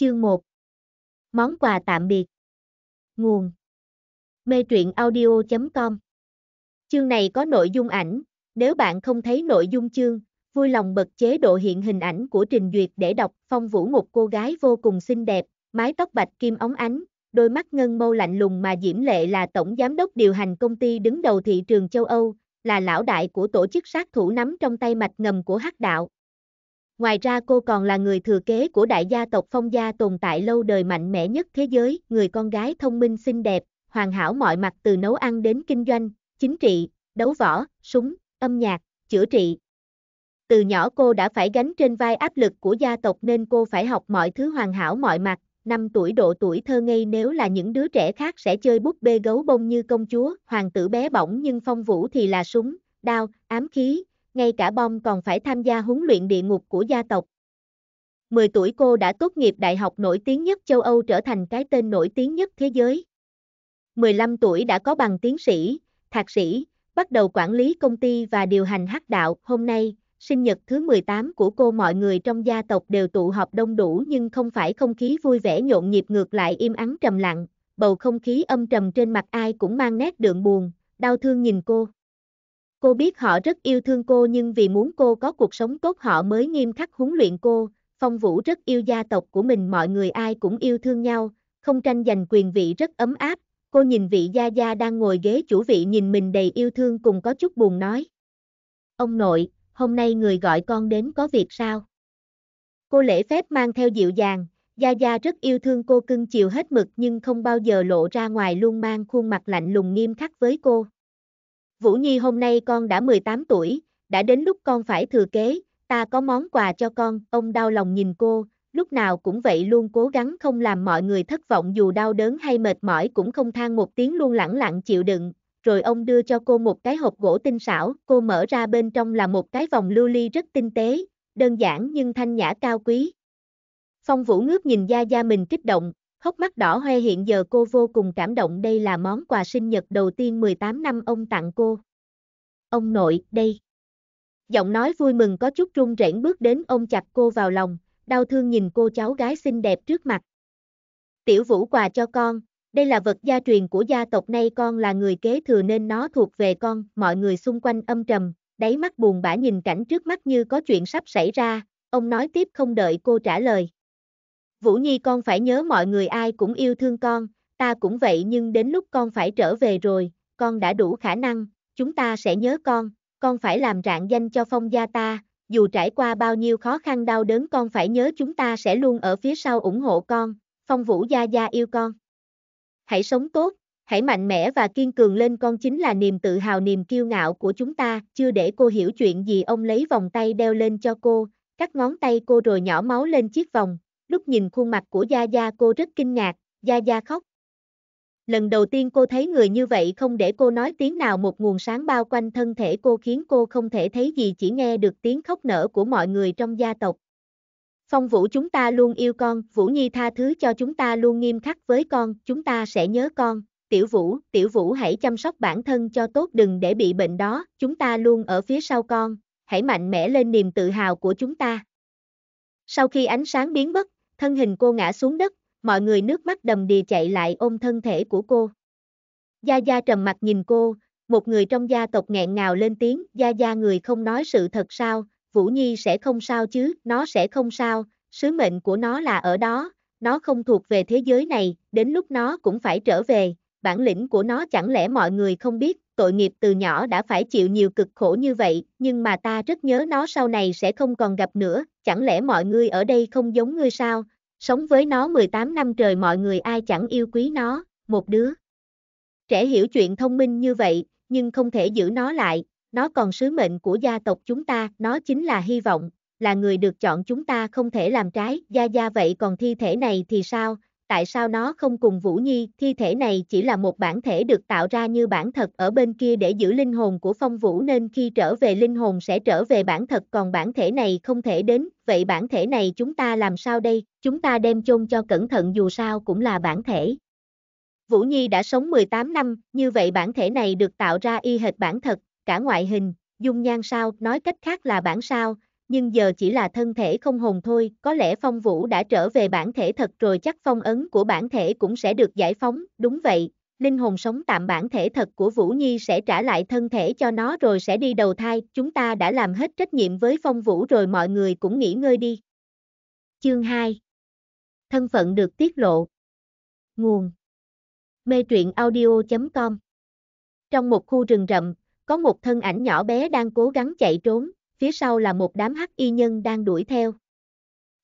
Chương 1 Món quà tạm biệt Nguồn Mê truyện audio.com Chương này có nội dung ảnh, nếu bạn không thấy nội dung chương, vui lòng bật chế độ hiện hình ảnh của trình duyệt để đọc phong vũ một cô gái vô cùng xinh đẹp, mái tóc bạch kim óng ánh, đôi mắt ngân mâu lạnh lùng mà Diễm Lệ là tổng giám đốc điều hành công ty đứng đầu thị trường châu Âu, là lão đại của tổ chức sát thủ nắm trong tay mạch ngầm của hắc đạo. Ngoài ra cô còn là người thừa kế của đại gia tộc Phong gia tồn tại lâu đời mạnh mẽ nhất thế giới, người con gái thông minh xinh đẹp, hoàn hảo mọi mặt từ nấu ăn đến kinh doanh, chính trị, đấu võ, súng, âm nhạc, chữa trị. Từ nhỏ cô đã phải gánh trên vai áp lực của gia tộc nên cô phải học mọi thứ hoàn hảo mọi mặt, năm tuổi độ tuổi thơ ngây nếu là những đứa trẻ khác sẽ chơi búp bê gấu bông như công chúa, hoàng tử bé bỏng nhưng phong vũ thì là súng, đao, ám khí, ngay cả bom còn phải tham gia huấn luyện địa ngục của gia tộc. 10 tuổi cô đã tốt nghiệp đại học nổi tiếng nhất châu Âu trở thành cái tên nổi tiếng nhất thế giới. 15 tuổi đã có bằng tiến sĩ, thạc sĩ, bắt đầu quản lý công ty và điều hành hắc đạo. Hôm nay, sinh nhật thứ 18 của cô mọi người trong gia tộc đều tụ họp đông đủ nhưng không phải không khí vui vẻ nhộn nhịp ngược lại im ắng trầm lặng, bầu không khí âm trầm trên mặt ai cũng mang nét đượm buồn, đau thương nhìn cô. Cô biết họ rất yêu thương cô nhưng vì muốn cô có cuộc sống tốt họ mới nghiêm khắc huấn luyện cô. Phong Vũ rất yêu gia tộc của mình mọi người ai cũng yêu thương nhau, không tranh giành quyền vị rất ấm áp. Cô nhìn vị gia gia đang ngồi ghế chủ vị nhìn mình đầy yêu thương cùng có chút buồn nói. Ông nội, hôm nay người gọi con đến có việc sao? Cô lễ phép mang theo dịu dàng, Gia Gia rất yêu thương cô cưng chiều hết mực nhưng không bao giờ lộ ra ngoài luôn mang khuôn mặt lạnh lùng nghiêm khắc với cô. Vũ Nhi hôm nay con đã 18 tuổi, đã đến lúc con phải thừa kế, ta có món quà cho con, ông đau lòng nhìn cô, lúc nào cũng vậy luôn cố gắng không làm mọi người thất vọng dù đau đớn hay mệt mỏi cũng không than một tiếng luôn lặng lặng chịu đựng, rồi ông đưa cho cô một cái hộp gỗ tinh xảo, cô mở ra bên trong là một cái vòng lưu ly rất tinh tế, đơn giản nhưng thanh nhã cao quý. Phong Vũ ngước nhìn Gia Gia mình kích động, Hốc mắt đỏ hoe hiện giờ cô vô cùng cảm động đây là món quà sinh nhật đầu tiên 18 năm ông tặng cô. Ông nội, đây. Giọng nói vui mừng có chút run rẩy bước đến ông chặt cô vào lòng, đau thương nhìn cô cháu gái xinh đẹp trước mặt. Tiểu vũ quà cho con, đây là vật gia truyền của gia tộc nay con là người kế thừa nên nó thuộc về con, mọi người xung quanh âm trầm, đáy mắt buồn bã nhìn cảnh trước mắt như có chuyện sắp xảy ra, ông nói tiếp không đợi cô trả lời. Vũ Nhi con phải nhớ mọi người ai cũng yêu thương con, ta cũng vậy nhưng đến lúc con phải trở về rồi, con đã đủ khả năng, chúng ta sẽ nhớ con, con phải làm rạng danh cho phong gia ta, dù trải qua bao nhiêu khó khăn đau đớn con phải nhớ chúng ta sẽ luôn ở phía sau ủng hộ con, phong vũ gia gia yêu con. Hãy sống tốt, hãy mạnh mẽ và kiên cường lên con chính là niềm tự hào niềm kiêu ngạo của chúng ta, chưa để cô hiểu chuyện gì ông lấy vòng tay đeo lên cho cô, cắt ngón tay cô rồi nhỏ máu lên chiếc vòng, lúc nhìn khuôn mặt của Gia Gia cô rất kinh ngạc, Gia Gia khóc. Lần đầu tiên cô thấy người như vậy không để cô nói tiếng nào một nguồn sáng bao quanh thân thể cô khiến cô không thể thấy gì chỉ nghe được tiếng khóc nở của mọi người trong gia tộc. Phong Vũ chúng ta luôn yêu con, Vũ Nhi tha thứ cho chúng ta luôn nghiêm khắc với con, chúng ta sẽ nhớ con, Tiểu Vũ, Tiểu Vũ hãy chăm sóc bản thân cho tốt đừng để bị bệnh đó, chúng ta luôn ở phía sau con, hãy mạnh mẽ lên niềm tự hào của chúng ta. Sau khi ánh sáng biến mất, thân hình cô ngã xuống đất, mọi người nước mắt đầm đìa chạy lại ôm thân thể của cô. Gia Gia trầm mặt nhìn cô, một người trong gia tộc nghẹn ngào lên tiếng, Gia Gia người không nói sự thật sao, Vũ Nhi sẽ không sao chứ, nó sẽ không sao, sứ mệnh của nó là ở đó, nó không thuộc về thế giới này, đến lúc nó cũng phải trở về, bản lĩnh của nó chẳng lẽ mọi người không biết, tội nghiệp từ nhỏ đã phải chịu nhiều cực khổ như vậy, nhưng mà ta rất nhớ nó sau này sẽ không còn gặp nữa, chẳng lẽ mọi người ở đây không giống ngươi sao, sống với nó 18 năm trời mọi người ai chẳng yêu quý nó, một đứa. Trẻ hiểu chuyện thông minh như vậy, nhưng không thể giữ nó lại, nó còn sứ mệnh của gia tộc chúng ta, nó chính là hy vọng, là người được chọn chúng ta không thể làm trái, gia gia vậy còn thi thể này thì sao, tại sao nó không cùng Vũ Nhi, thi thể này chỉ là một bản thể được tạo ra như bản thật ở bên kia để giữ linh hồn của Phong Vũ nên khi trở về linh hồn sẽ trở về bản thật còn bản thể này không thể đến, vậy bản thể này chúng ta làm sao đây, chúng ta đem chôn cho cẩn thận dù sao cũng là bản thể. Vũ Nhi đã sống 18 năm, như vậy bản thể này được tạo ra y hệt bản thật, cả ngoại hình, dung nhan sao, nói cách khác là bản sao, nhưng giờ chỉ là thân thể không hồn thôi, có lẽ phong vũ đã trở về bản thể thật rồi chắc phong ấn của bản thể cũng sẽ được giải phóng, đúng vậy, linh hồn sống tạm bản thể thật của Vũ Nhi sẽ trả lại thân thể cho nó rồi sẽ đi đầu thai, chúng ta đã làm hết trách nhiệm với phong vũ rồi mọi người cũng nghỉ ngơi đi. Chương 2 Thân phận được tiết lộ Nguồn Mê truyện audio.com Trong một khu rừng rậm, có một thân ảnh nhỏ bé đang cố gắng chạy trốn, phía sau là một đám hắc y nhân đang đuổi theo.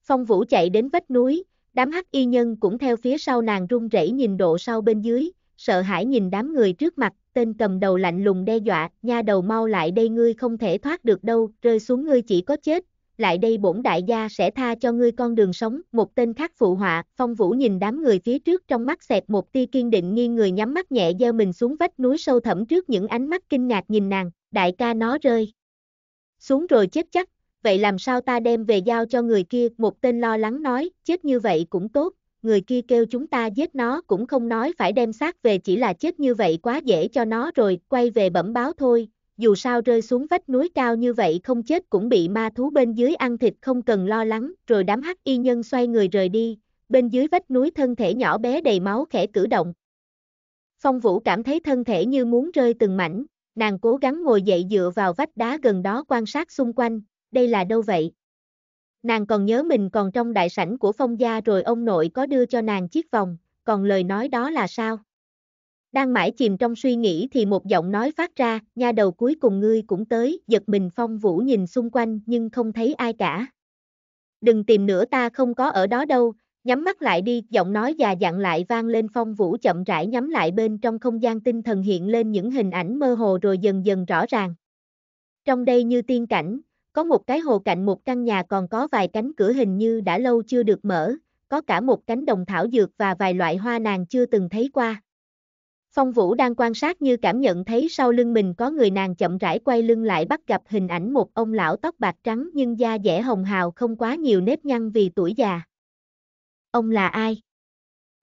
Phong Vũ chạy đến vách núi, đám hắc y nhân cũng theo phía sau nàng run rẩy nhìn độ sau bên dưới, sợ hãi nhìn đám người trước mặt, tên cầm đầu lạnh lùng đe dọa, nha đầu mau lại đây ngươi không thể thoát được đâu, rơi xuống ngươi chỉ có chết, lại đây bổn đại gia sẽ tha cho ngươi con đường sống, một tên khác phụ họa, phong vũ nhìn đám người phía trước trong mắt xẹt một tia kiên định nghiêng người nhắm mắt nhẹ giơ mình xuống vách núi sâu thẳm trước những ánh mắt kinh ngạc nhìn nàng, đại ca nó rơi xuống rồi chết chắc, vậy làm sao ta đem về giao cho người kia, một tên lo lắng nói, chết như vậy cũng tốt, người kia kêu chúng ta giết nó cũng không nói phải đem xác về chỉ là chết như vậy quá dễ cho nó rồi, quay về bẩm báo thôi, dù sao rơi xuống vách núi cao như vậy không chết cũng bị ma thú bên dưới ăn thịt không cần lo lắng, rồi đám hắc y nhân xoay người rời đi, bên dưới vách núi thân thể nhỏ bé đầy máu khẽ cử động. Phong Vũ cảm thấy thân thể như muốn rơi từng mảnh, Nàng cố gắng ngồi dậy dựa vào vách đá gần đó quan sát xung quanh, đây là đâu vậy? Nàng còn nhớ mình còn trong đại sảnh của phong gia rồi ông nội có đưa cho nàng chiếc vòng, còn lời nói đó là sao? Đang mãi chìm trong suy nghĩ thì một giọng nói phát ra, nha đầu cuối cùng ngươi cũng tới, giật mình phong vũ nhìn xung quanh nhưng không thấy ai cả. Đừng tìm nữa ta không có ở đó đâu, Nhắm mắt lại đi, giọng nói già dặn lại vang lên phong vũ chậm rãi nhắm lại bên trong không gian tinh thần hiện lên những hình ảnh mơ hồ rồi dần dần rõ ràng. Trong đây như tiên cảnh, có một cái hồ cạnh một căn nhà còn có vài cánh cửa hình như đã lâu chưa được mở, có cả một cánh đồng thảo dược và vài loại hoa nàng chưa từng thấy qua. Phong Vũ đang quan sát như cảm nhận thấy sau lưng mình có người nàng chậm rãi quay lưng lại bắt gặp hình ảnh một ông lão tóc bạc trắng nhưng da dẻ hồng hào không quá nhiều nếp nhăn vì tuổi già ông là ai?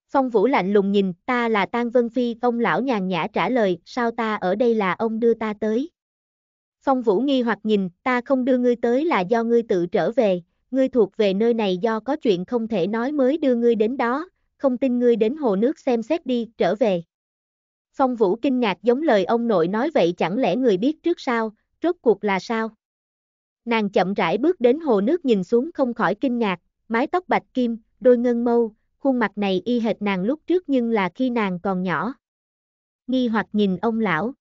Phong Vũ lạnh lùng nhìn, ta là Tang Vân Phi, ông lão nhàn nhã trả lời, sao ta ở đây là ông đưa ta tới? Phong Vũ nghi hoặc nhìn, ta không đưa ngươi tới là do ngươi tự trở về, ngươi thuộc về nơi này do có chuyện không thể nói mới đưa ngươi đến đó, không tin ngươi đến hồ nước xem xét đi, trở về. Phong Vũ kinh ngạc giống lời ông nội nói vậy chẳng lẽ người biết trước sao, rốt cuộc là sao? Nàng chậm rãi bước đến hồ nước nhìn xuống không khỏi kinh ngạc, mái tóc bạch kim, đôi ngân mâu, khuôn mặt này y hệt nàng lúc trước nhưng là khi nàng còn nhỏ. Nghi hoặc nhìn ông lão.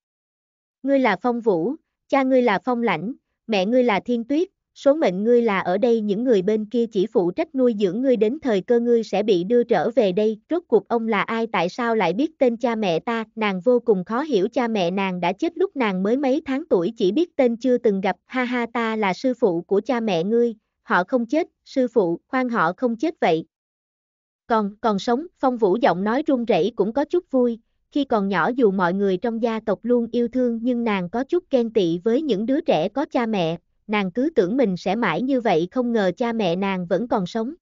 Ngươi là Phong Vũ, cha ngươi là Phong Lãnh, mẹ ngươi là Thiên Tuyết, số mệnh ngươi là ở đây những người bên kia chỉ phụ trách nuôi dưỡng ngươi đến thời cơ ngươi sẽ bị đưa trở về đây. Rốt cuộc ông là ai tại sao lại biết tên cha mẹ ta, nàng vô cùng khó hiểu cha mẹ nàng đã chết lúc nàng mới mấy tháng tuổi chỉ biết tên chưa từng gặp. Ha ha ta là sư phụ của cha mẹ ngươi, họ không chết, sư phụ, khoan họ không chết vậy. Còn, còn sống, Phong Vũ giọng nói run rẩy cũng có chút vui, khi còn nhỏ dù mọi người trong gia tộc luôn yêu thương nhưng nàng có chút ghen tị với những đứa trẻ có cha mẹ, nàng cứ tưởng mình sẽ mãi như vậy không ngờ cha mẹ nàng vẫn còn sống.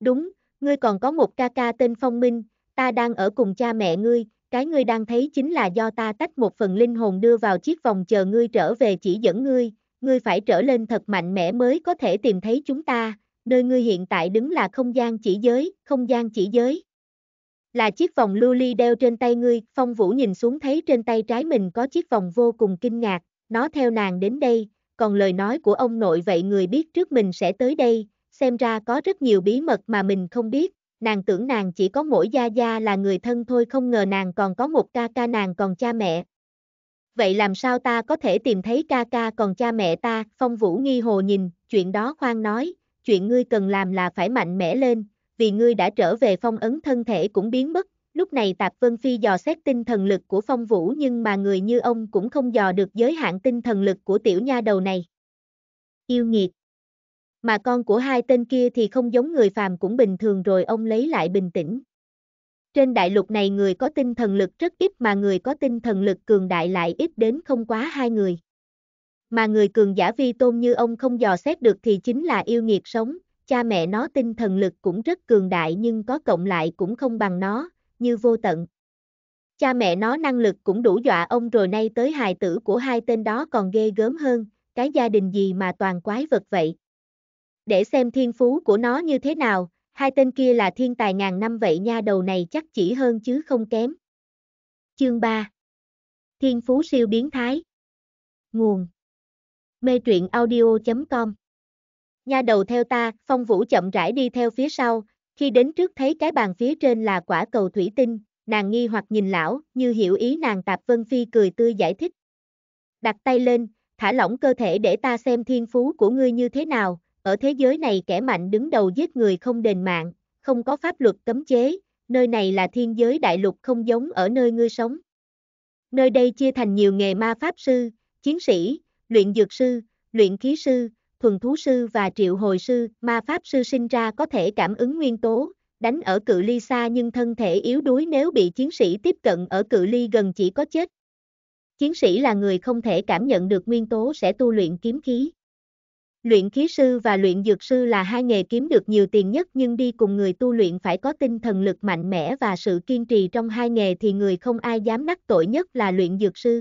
Đúng, ngươi còn có một ca ca tên Phong Minh, ta đang ở cùng cha mẹ ngươi, cái ngươi đang thấy chính là do ta tách một phần linh hồn đưa vào chiếc vòng chờ ngươi trở về chỉ dẫn ngươi, ngươi phải trở lên thật mạnh mẽ mới có thể tìm thấy chúng ta, nơi ngươi hiện tại đứng là không gian chỉ giới, không gian chỉ giới. Là chiếc vòng lưu ly đeo trên tay ngươi, phong vũ nhìn xuống thấy trên tay trái mình có chiếc vòng vô cùng kinh ngạc, nó theo nàng đến đây, còn lời nói của ông nội vậy người biết trước mình sẽ tới đây, xem ra có rất nhiều bí mật mà mình không biết, nàng tưởng nàng chỉ có mỗi gia gia là người thân thôi không ngờ nàng còn có một ca ca nàng còn cha mẹ. Vậy làm sao ta có thể tìm thấy ca ca còn cha mẹ ta, phong vũ nghi hồ nhìn, chuyện đó khoan nói, chuyện ngươi cần làm là phải mạnh mẽ lên, vì ngươi đã trở về phong ấn thân thể cũng biến mất. Lúc này Tạp Vân Phi dò xét tinh thần lực của Phong Vũ nhưng mà người như ông cũng không dò được giới hạn tinh thần lực của tiểu nha đầu này. Yêu nghiệt. Mà con của hai tên kia thì không giống người phàm cũng bình thường rồi ông lấy lại bình tĩnh. Trên đại lục này người có tinh thần lực rất ít mà người có tinh thần lực cường đại lại ít đến không quá hai người mà người cường giả vi tôn như ông không dò xét được thì chính là yêu nghiệt sống, cha mẹ nó tinh thần lực cũng rất cường đại nhưng có cộng lại cũng không bằng nó, như vô tận. Cha mẹ nó năng lực cũng đủ dọa ông rồi nay tới hài tử của hai tên đó còn ghê gớm hơn, cái gia đình gì mà toàn quái vật vậy. Để xem thiên phú của nó như thế nào, hai tên kia là thiên tài ngàn năm vậy nha đầu này chắc chỉ hơn chứ không kém. Chương 3 Thiên phú siêu biến thái Nguồn mê truyện audio.com. Nha đầu theo ta, Phong Vũ chậm rãi đi theo phía sau, khi đến trước thấy cái bàn phía trên là quả cầu thủy tinh, nàng nghi hoặc nhìn lão, như hiểu ý nàng Tạp Vân Phi cười tươi giải thích. Đặt tay lên, thả lỏng cơ thể để ta xem thiên phú của ngươi như thế nào, ở thế giới này kẻ mạnh đứng đầu giết người không đền mạng, không có pháp luật cấm chế, nơi này là thiên giới đại lục không giống ở nơi ngươi sống. Nơi đây chia thành nhiều nghề ma pháp sư, chiến sĩ, luyện dược sư, luyện khí sư, thuần thú sư và triệu hồi sư, ma pháp sư sinh ra có thể cảm ứng nguyên tố, đánh ở cự ly xa nhưng thân thể yếu đuối nếu bị chiến sĩ tiếp cận ở cự ly gần chỉ có chết. Chiến sĩ là người không thể cảm nhận được nguyên tố sẽ tu luyện kiếm khí. Luyện khí sư và luyện dược sư là hai nghề kiếm được nhiều tiền nhất nhưng đi cùng người tu luyện phải có tinh thần lực mạnh mẽ và sự kiên trì trong hai nghề thì người không ai dám đắc tội nhất là luyện dược sư.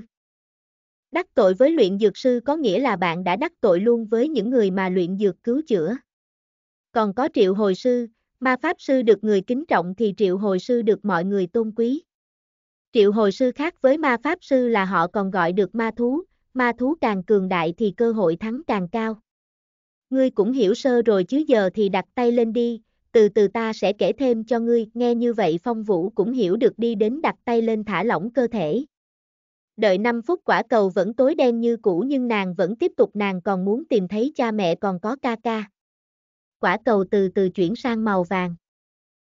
Đắc tội với luyện dược sư có nghĩa là bạn đã đắc tội luôn với những người mà luyện dược cứu chữa. Còn có triệu hồi sư, ma pháp sư được người kính trọng thì triệu hồi sư được mọi người tôn quý. Triệu hồi sư khác với ma pháp sư là họ còn gọi được ma thú, ma thú càng cường đại thì cơ hội thắng càng cao. Ngươi cũng hiểu sơ rồi chứ giờ thì đặt tay lên đi, từ từ ta sẽ kể thêm cho ngươi, nghe như vậy Phong Vũ cũng hiểu được đi đến đặt tay lên thả lỏng cơ thể. Đợi 5 phút quả cầu vẫn tối đen như cũ nhưng nàng vẫn tiếp tục nàng còn muốn tìm thấy cha mẹ còn có ca ca. Quả cầu từ từ chuyển sang màu vàng.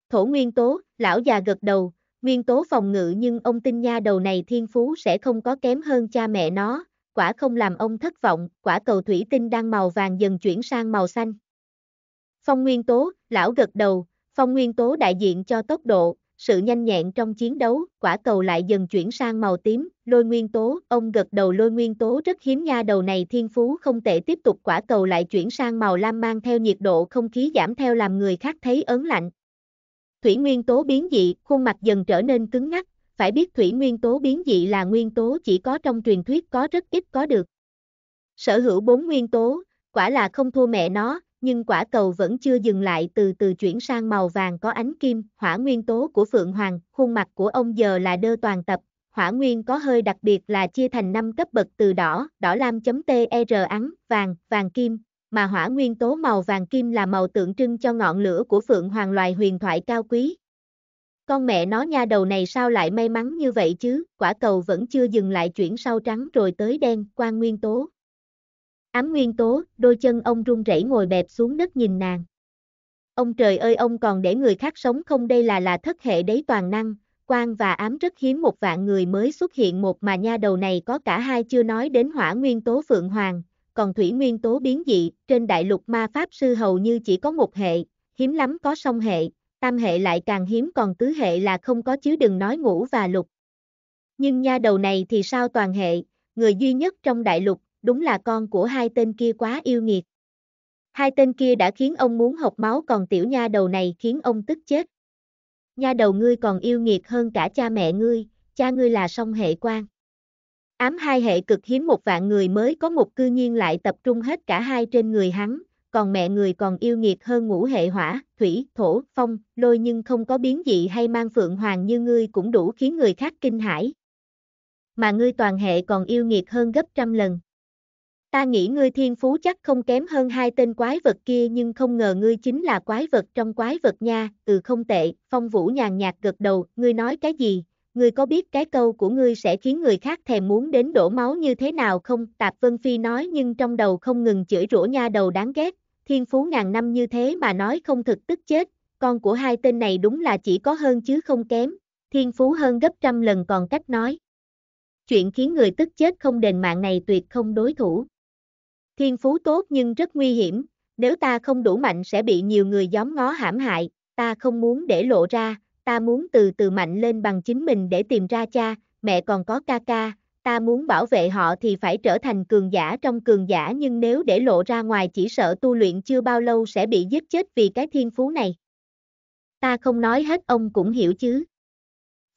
Thổ nguyên tố, lão già gật đầu, nguyên tố phòng ngự nhưng ông tin nha đầu này thiên phú sẽ không có kém hơn cha mẹ nó, quả không làm ông thất vọng, quả cầu thủy tinh đang màu vàng dần chuyển sang màu xanh. Phong nguyên tố, lão gật đầu, phong nguyên tố đại diện cho tốc độ, sự nhanh nhẹn trong chiến đấu, quả cầu lại dần chuyển sang màu tím, lôi nguyên tố, ông gật đầu lôi nguyên tố rất hiếm nha đầu này thiên phú không tệ tiếp tục quả cầu lại chuyển sang màu lam mang theo nhiệt độ không khí giảm theo làm người khác thấy ớn lạnh. Thủy nguyên tố biến dị, khuôn mặt dần trở nên cứng ngắc, phải biết thủy nguyên tố biến dị là nguyên tố chỉ có trong truyền thuyết có rất ít có được. Sở hữu bốn nguyên tố, quả là không thua mẹ nó, nhưng quả cầu vẫn chưa dừng lại từ từ chuyển sang màu vàng có ánh kim, hỏa nguyên tố của Phượng Hoàng, khuôn mặt của ông giờ là đơ toàn tập, hỏa nguyên có hơi đặc biệt là chia thành 5 cấp bậc từ đỏ, đỏ lam chấm e, R ắng, vàng, vàng kim, mà hỏa nguyên tố màu vàng kim là màu tượng trưng cho ngọn lửa của Phượng Hoàng loài huyền thoại cao quý. Con mẹ nó nha đầu này sao lại may mắn như vậy chứ, quả cầu vẫn chưa dừng lại chuyển sau trắng rồi tới đen, quang nguyên tố, Ám nguyên tố, đôi chân ông run rẩy ngồi bẹp xuống đất nhìn nàng. Ông trời ơi ông còn để người khác sống không đây là là thất hệ đấy toàn năng, quan và ám rất hiếm một vạn người mới xuất hiện một mà nha đầu này có cả hai chưa nói đến hỏa nguyên tố phượng hoàng, còn thủy nguyên tố biến dị, trên đại lục ma pháp sư hầu như chỉ có một hệ, hiếm lắm có song hệ, tam hệ lại càng hiếm còn tứ hệ là không có chứ đừng nói ngũ và lục. Nhưng nha đầu này thì sao toàn hệ, người duy nhất trong đại lục đúng là con của hai tên kia quá yêu nghiệt. Hai tên kia đã khiến ông muốn học máu còn tiểu nha đầu này khiến ông tức chết. Nha đầu ngươi còn yêu nghiệt hơn cả cha mẹ ngươi, cha ngươi là song hệ quan. Ám hai hệ cực hiếm một vạn người mới có một cư nhiên lại tập trung hết cả hai trên người hắn, còn mẹ người còn yêu nghiệt hơn ngũ hệ hỏa, thủy, thổ, phong, lôi nhưng không có biến dị hay mang phượng hoàng như ngươi cũng đủ khiến người khác kinh hãi. Mà ngươi toàn hệ còn yêu nghiệt hơn gấp trăm lần. Ta nghĩ ngươi thiên phú chắc không kém hơn hai tên quái vật kia nhưng không ngờ ngươi chính là quái vật trong quái vật nha, ừ không tệ, phong vũ nhàn nhạt gật đầu, ngươi nói cái gì, ngươi có biết cái câu của ngươi sẽ khiến người khác thèm muốn đến đổ máu như thế nào không? Tạp Vân Phi nói nhưng trong đầu không ngừng chửi rủa nha đầu đáng ghét, thiên phú ngàn năm như thế mà nói không thực tức chết, con của hai tên này đúng là chỉ có hơn chứ không kém, thiên phú hơn gấp trăm lần còn cách nói. Chuyện khiến người tức chết không đền mạng này tuyệt không đối thủ. Thiên phú tốt nhưng rất nguy hiểm, nếu ta không đủ mạnh sẽ bị nhiều người gióm ngó hãm hại, ta không muốn để lộ ra, ta muốn từ từ mạnh lên bằng chính mình để tìm ra cha, mẹ còn có ca ca, ta muốn bảo vệ họ thì phải trở thành cường giả trong cường giả nhưng nếu để lộ ra ngoài chỉ sợ tu luyện chưa bao lâu sẽ bị giết chết vì cái thiên phú này. Ta không nói hết ông cũng hiểu chứ.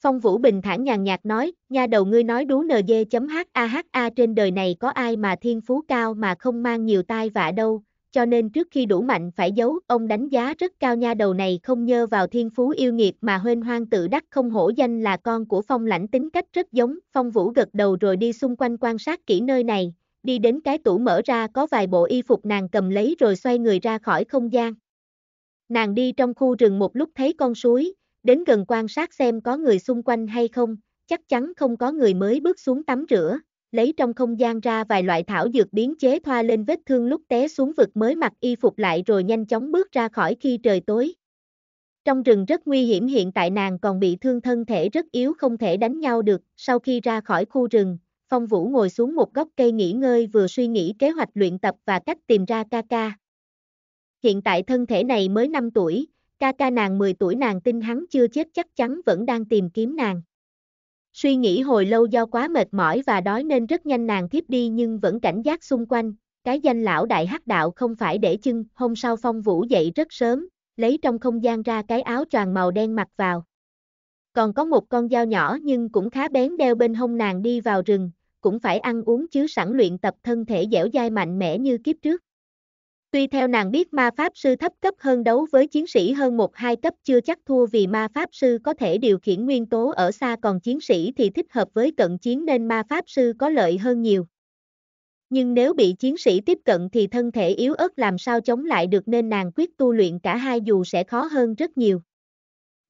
Phong Vũ Bình thản nhàn nhạt nói, nha đầu ngươi nói đú nj.haha trên đời này có ai mà thiên phú cao mà không mang nhiều tai vạ đâu, cho nên trước khi đủ mạnh phải giấu, ông đánh giá rất cao nha đầu này không nhơ vào thiên phú yêu nghiệt mà huyên hoang tự đắc không hổ danh là con của phong lãnh tính cách rất giống, phong vũ gật đầu rồi đi xung quanh quan sát kỹ nơi này, đi đến cái tủ mở ra có vài bộ y phục nàng cầm lấy rồi xoay người ra khỏi không gian. Nàng đi trong khu rừng một lúc thấy con suối, đến gần quan sát xem có người xung quanh hay không, chắc chắn không có người mới bước xuống tắm rửa, lấy trong không gian ra vài loại thảo dược biến chế thoa lên vết thương lúc té xuống vực mới mặc y phục lại rồi nhanh chóng bước ra khỏi khi trời tối. Trong rừng rất nguy hiểm hiện tại nàng còn bị thương thân thể rất yếu không thể đánh nhau được, sau khi ra khỏi khu rừng, Phong Vũ ngồi xuống một gốc cây nghỉ ngơi vừa suy nghĩ kế hoạch luyện tập và cách tìm ra ca ca. Hiện tại thân thể này mới 5 tuổi, Ca ca nàng 10 tuổi nàng tin hắn chưa chết chắc chắn vẫn đang tìm kiếm nàng. Suy nghĩ hồi lâu do quá mệt mỏi và đói nên rất nhanh nàng thiếp đi nhưng vẫn cảnh giác xung quanh, cái danh lão đại hắc đạo không phải để chưng, hôm sau phong vũ dậy rất sớm, lấy trong không gian ra cái áo choàng màu đen mặc vào. Còn có một con dao nhỏ nhưng cũng khá bén đeo bên hông nàng đi vào rừng, cũng phải ăn uống chứ sẵn luyện tập thân thể dẻo dai mạnh mẽ như kiếp trước. Tuy theo nàng biết ma pháp sư thấp cấp hơn đấu với chiến sĩ hơn một hai cấp chưa chắc thua vì ma pháp sư có thể điều khiển nguyên tố ở xa còn chiến sĩ thì thích hợp với cận chiến nên ma pháp sư có lợi hơn nhiều. Nhưng nếu bị chiến sĩ tiếp cận thì thân thể yếu ớt làm sao chống lại được nên nàng quyết tu luyện cả hai dù sẽ khó hơn rất nhiều.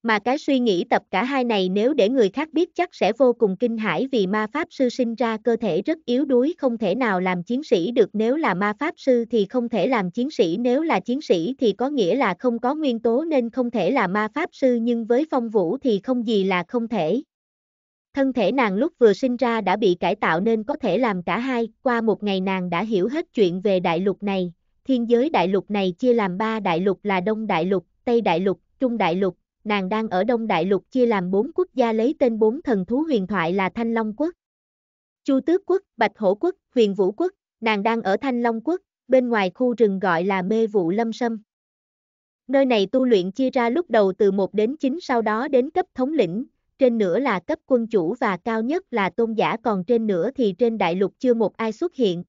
Mà cái suy nghĩ tập cả hai này nếu để người khác biết chắc sẽ vô cùng kinh hãi vì ma pháp sư sinh ra cơ thể rất yếu đuối không thể nào làm chiến sĩ được nếu là ma pháp sư thì không thể làm chiến sĩ nếu là chiến sĩ thì có nghĩa là không có nguyên tố nên không thể là ma pháp sư nhưng với phong vũ thì không gì là không thể. Thân thể nàng lúc vừa sinh ra đã bị cải tạo nên có thể làm cả hai, qua một ngày nàng đã hiểu hết chuyện về đại lục này, thiên giới đại lục này chia làm ba đại lục là Đông đại lục, Tây đại lục, Trung đại lục, nàng đang ở Đông Đại Lục chia làm bốn quốc gia lấy tên bốn thần thú huyền thoại là Thanh Long Quốc, Chu Tước Quốc, Bạch Hổ Quốc, Huyền Vũ Quốc, nàng đang ở Thanh Long Quốc, bên ngoài khu rừng gọi là Mê Vụ Lâm Sâm. Nơi này tu luyện chia ra lúc đầu từ 1 đến 9 sau đó đến cấp thống lĩnh, trên nữa là cấp quân chủ và cao nhất là tôn giả còn trên nữa thì trên đại lục chưa một ai xuất hiện,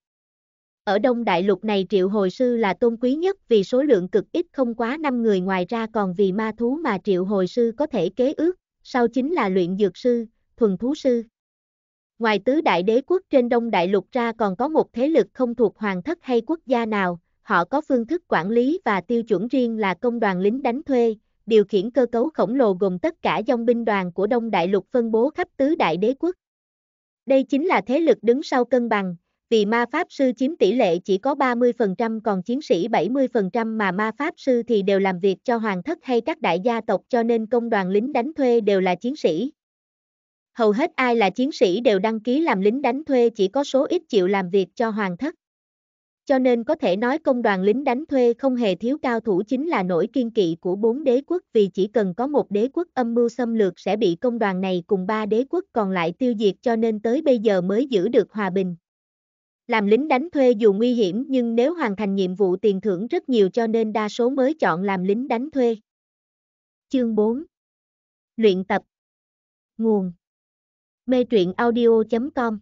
ở Đông Đại Lục này triệu hồi sư là tôn quý nhất vì số lượng cực ít không quá 5 người ngoài ra còn vì ma thú mà triệu hồi sư có thể kế ước, sau chính là luyện dược sư, thuần thú sư. Ngoài tứ đại đế quốc trên Đông Đại Lục ra còn có một thế lực không thuộc hoàng thất hay quốc gia nào, họ có phương thức quản lý và tiêu chuẩn riêng là công đoàn lính đánh thuê, điều khiển cơ cấu khổng lồ gồm tất cả dòng binh đoàn của Đông Đại Lục phân bố khắp tứ đại đế quốc. Đây chính là thế lực đứng sau cân bằng, vì ma pháp sư chiếm tỷ lệ chỉ có 30% còn chiến sĩ 70% mà ma pháp sư thì đều làm việc cho hoàng thất hay các đại gia tộc cho nên công đoàn lính đánh thuê đều là chiến sĩ. Hầu hết ai là chiến sĩ đều đăng ký làm lính đánh thuê chỉ có số ít chịu làm việc cho hoàng thất. Cho nên có thể nói công đoàn lính đánh thuê không hề thiếu cao thủ chính là nỗi kiên kỵ của bốn đế quốc vì chỉ cần có một đế quốc âm mưu xâm lược sẽ bị công đoàn này cùng ba đế quốc còn lại tiêu diệt cho nên tới bây giờ mới giữ được hòa bình. Làm lính đánh thuê dù nguy hiểm nhưng nếu hoàn thành nhiệm vụ tiền thưởng rất nhiều cho nên đa số mới chọn làm lính đánh thuê. Chương 4 Luyện tập Nguồn Mê truyện audio.com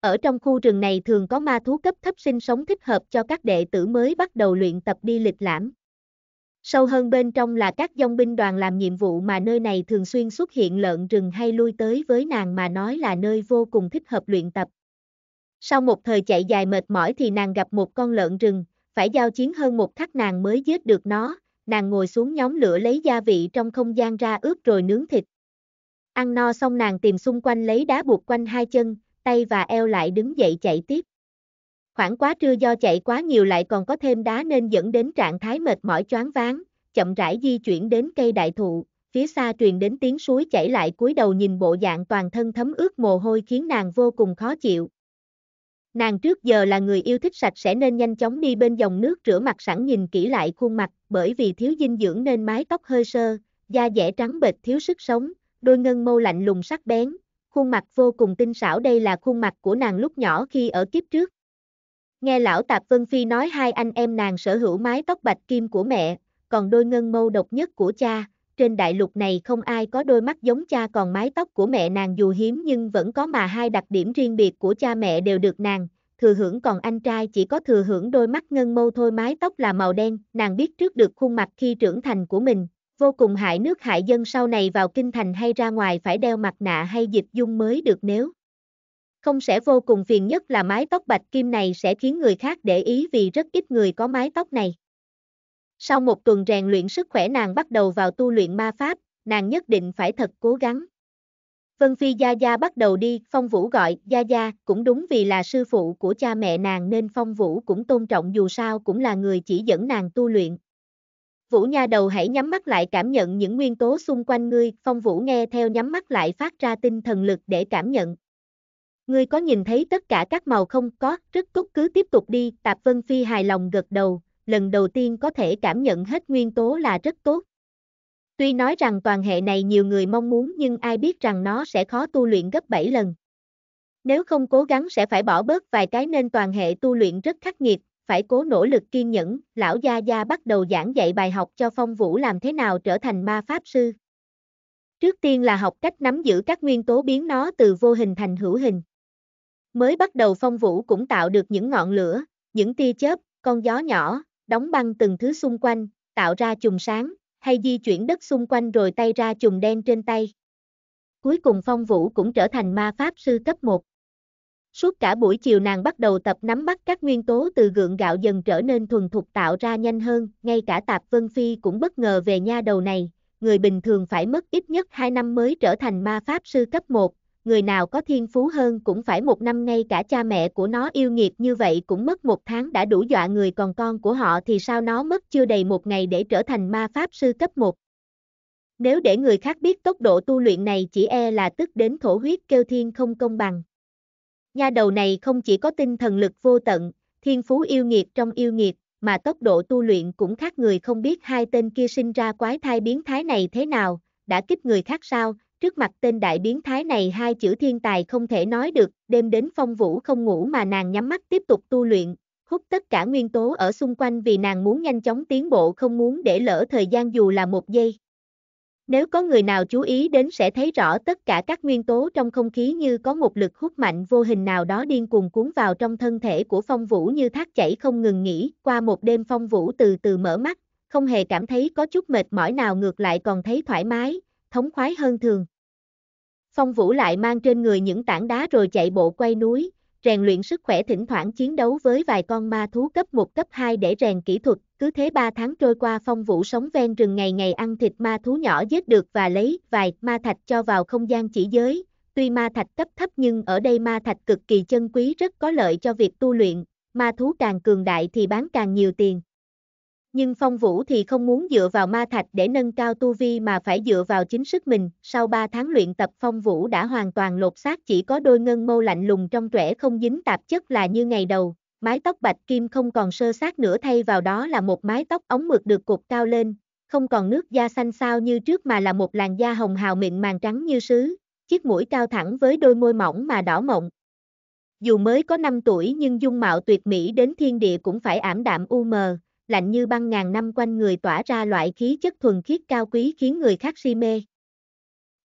Ở trong khu rừng này thường có ma thú cấp thấp sinh sống thích hợp cho các đệ tử mới bắt đầu luyện tập đi lịch lãm. Sâu hơn bên trong là các dông binh đoàn làm nhiệm vụ mà nơi này thường xuyên xuất hiện lợn rừng hay lui tới với nàng mà nói là nơi vô cùng thích hợp luyện tập. Sau một thời chạy dài mệt mỏi thì nàng gặp một con lợn rừng, phải giao chiến hơn một khắc nàng mới giết được nó, nàng ngồi xuống nhóm lửa lấy gia vị trong không gian ra ướp rồi nướng thịt. Ăn no xong nàng tìm xung quanh lấy đá buộc quanh hai chân, tay và eo lại đứng dậy chạy tiếp. Khoảng quá trưa do chạy quá nhiều lại còn có thêm đá nên dẫn đến trạng thái mệt mỏi choáng váng, chậm rãi di chuyển đến cây đại thụ, phía xa truyền đến tiếng suối chảy lại cúi đầu nhìn bộ dạng toàn thân thấm ướt mồ hôi khiến nàng vô cùng khó chịu, Nàng trước giờ là người yêu thích sạch sẽ nên nhanh chóng đi bên dòng nước rửa mặt sẵn nhìn kỹ lại khuôn mặt, bởi vì thiếu dinh dưỡng nên mái tóc hơi sơ, da dẻ trắng bệch thiếu sức sống, đôi ngân mâu lạnh lùng sắc bén, khuôn mặt vô cùng tinh xảo đây là khuôn mặt của nàng lúc nhỏ khi ở kiếp trước. Nghe lão Tạp Vân Phi nói hai anh em nàng sở hữu mái tóc bạch kim của mẹ, còn đôi ngân mâu độc nhất của cha, trên đại lục này không ai có đôi mắt giống cha còn mái tóc của mẹ nàng dù hiếm nhưng vẫn có mà hai đặc điểm riêng biệt của cha mẹ đều được nàng, thừa hưởng còn anh trai chỉ có thừa hưởng đôi mắt ngân mâu thôi mái tóc là màu đen, nàng biết trước được khuôn mặt khi trưởng thành của mình, vô cùng hại nước hại dân sau này vào kinh thành hay ra ngoài phải đeo mặt nạ hay dịch dung mới được nếu. Không sẽ vô cùng phiền nhất là mái tóc bạch kim này sẽ khiến người khác để ý vì rất ít người có mái tóc này. Sau một tuần rèn luyện sức khỏe nàng bắt đầu vào tu luyện ma pháp, nàng nhất định phải thật cố gắng. Vân Phi Gia Gia bắt đầu đi, Phong Vũ gọi, Gia Gia, cũng đúng vì là sư phụ của cha mẹ nàng nên Phong Vũ cũng tôn trọng dù sao cũng là người chỉ dẫn nàng tu luyện. Vũ nha đầu hãy nhắm mắt lại cảm nhận những nguyên tố xung quanh ngươi, Phong Vũ nghe theo nhắm mắt lại phát ra tinh thần lực để cảm nhận. Ngươi có nhìn thấy tất cả các màu không có, rất tốt cứ tiếp tục đi, Tạp Vân Phi hài lòng gật đầu, lần đầu tiên có thể cảm nhận hết nguyên tố là rất tốt. Tuy nói rằng toàn hệ này nhiều người mong muốn nhưng ai biết rằng nó sẽ khó tu luyện gấp 7 lần. Nếu không cố gắng sẽ phải bỏ bớt vài cái nên toàn hệ tu luyện rất khắc nghiệt, phải cố nỗ lực kiên nhẫn, lão Gia Gia bắt đầu giảng dạy bài học cho Phong Vũ làm thế nào trở thành ma pháp sư. Trước tiên là học cách nắm giữ các nguyên tố biến nó từ vô hình thành hữu hình. Mới bắt đầu Phong Vũ cũng tạo được những ngọn lửa, những tia chớp, con gió nhỏ, đóng băng từng thứ xung quanh, tạo ra chùm sáng, hay di chuyển đất xung quanh rồi tay ra chùm đen trên tay. Cuối cùng Phong Vũ cũng trở thành ma pháp sư cấp 1. Suốt cả buổi chiều nàng bắt đầu tập nắm bắt các nguyên tố từ gượng gạo dần trở nên thuần thục tạo ra nhanh hơn, ngay cả Tạp Vân Phi cũng bất ngờ về nha đầu này, người bình thường phải mất ít nhất 2 năm mới trở thành ma pháp sư cấp 1, người nào có thiên phú hơn cũng phải một năm ngay cả cha mẹ của nó yêu nghiệt như vậy cũng mất một tháng đã đủ dọa người còn con của họ thì sao nó mất chưa đầy một ngày để trở thành ma pháp sư cấp 1. Nếu để người khác biết tốc độ tu luyện này chỉ e là tức đến thổ huyết kêu thiên không công bằng. Nha đầu này không chỉ có tinh thần lực vô tận, thiên phú yêu nghiệt trong yêu nghiệt, mà tốc độ tu luyện cũng khác người không biết hai tên kia sinh ra quái thai biến thái này thế nào, đã kích người khác sao, trước mặt tên đại biến thái này hai chữ thiên tài không thể nói được, đêm đến phong vũ không ngủ mà nàng nhắm mắt tiếp tục tu luyện, hút tất cả nguyên tố ở xung quanh vì nàng muốn nhanh chóng tiến bộ không muốn để lỡ thời gian dù là một giây. Nếu có người nào chú ý đến sẽ thấy rõ tất cả các nguyên tố trong không khí như có một lực hút mạnh vô hình nào đó điên cuồng cuốn vào trong thân thể của phong vũ như thác chảy không ngừng nghỉ. Qua một đêm phong vũ từ từ mở mắt, không hề cảm thấy có chút mệt mỏi nào ngược lại còn thấy thoải mái, thống khoái hơn thường. Phong Vũ lại mang trên người những tảng đá rồi chạy bộ quay núi, rèn luyện sức khỏe thỉnh thoảng chiến đấu với vài con ma thú cấp 1 cấp 2 để rèn kỹ thuật, cứ thế 3 tháng trôi qua Phong Vũ sống ven rừng ngày ngày ăn thịt ma thú nhỏ giết được và lấy vài ma thạch cho vào không gian chỉ giới. Tuy ma thạch cấp thấp nhưng ở đây ma thạch cực kỳ chân quý rất có lợi cho việc tu luyện, ma thú càng cường đại thì bán càng nhiều tiền. Nhưng Phong Vũ thì không muốn dựa vào ma thạch để nâng cao tu vi mà phải dựa vào chính sức mình. Sau 3 tháng luyện tập Phong Vũ đã hoàn toàn lột xác chỉ có đôi ngân mâu lạnh lùng trong trẻ không dính tạp chất là như ngày đầu. Mái tóc bạch kim không còn sơ sát nữa thay vào đó là một mái tóc ống mượt được cột cao lên, không còn nước da xanh xao như trước mà là một làn da hồng hào mịn màng trắng như sứ, chiếc mũi cao thẳng với đôi môi mỏng mà đỏ mộng. Dù mới có 5 tuổi nhưng dung mạo tuyệt mỹ đến thiên địa cũng phải ảm đạm u mờ, lạnh như băng ngàn năm quanh người tỏa ra loại khí chất thuần khiết cao quý khiến người khác si mê.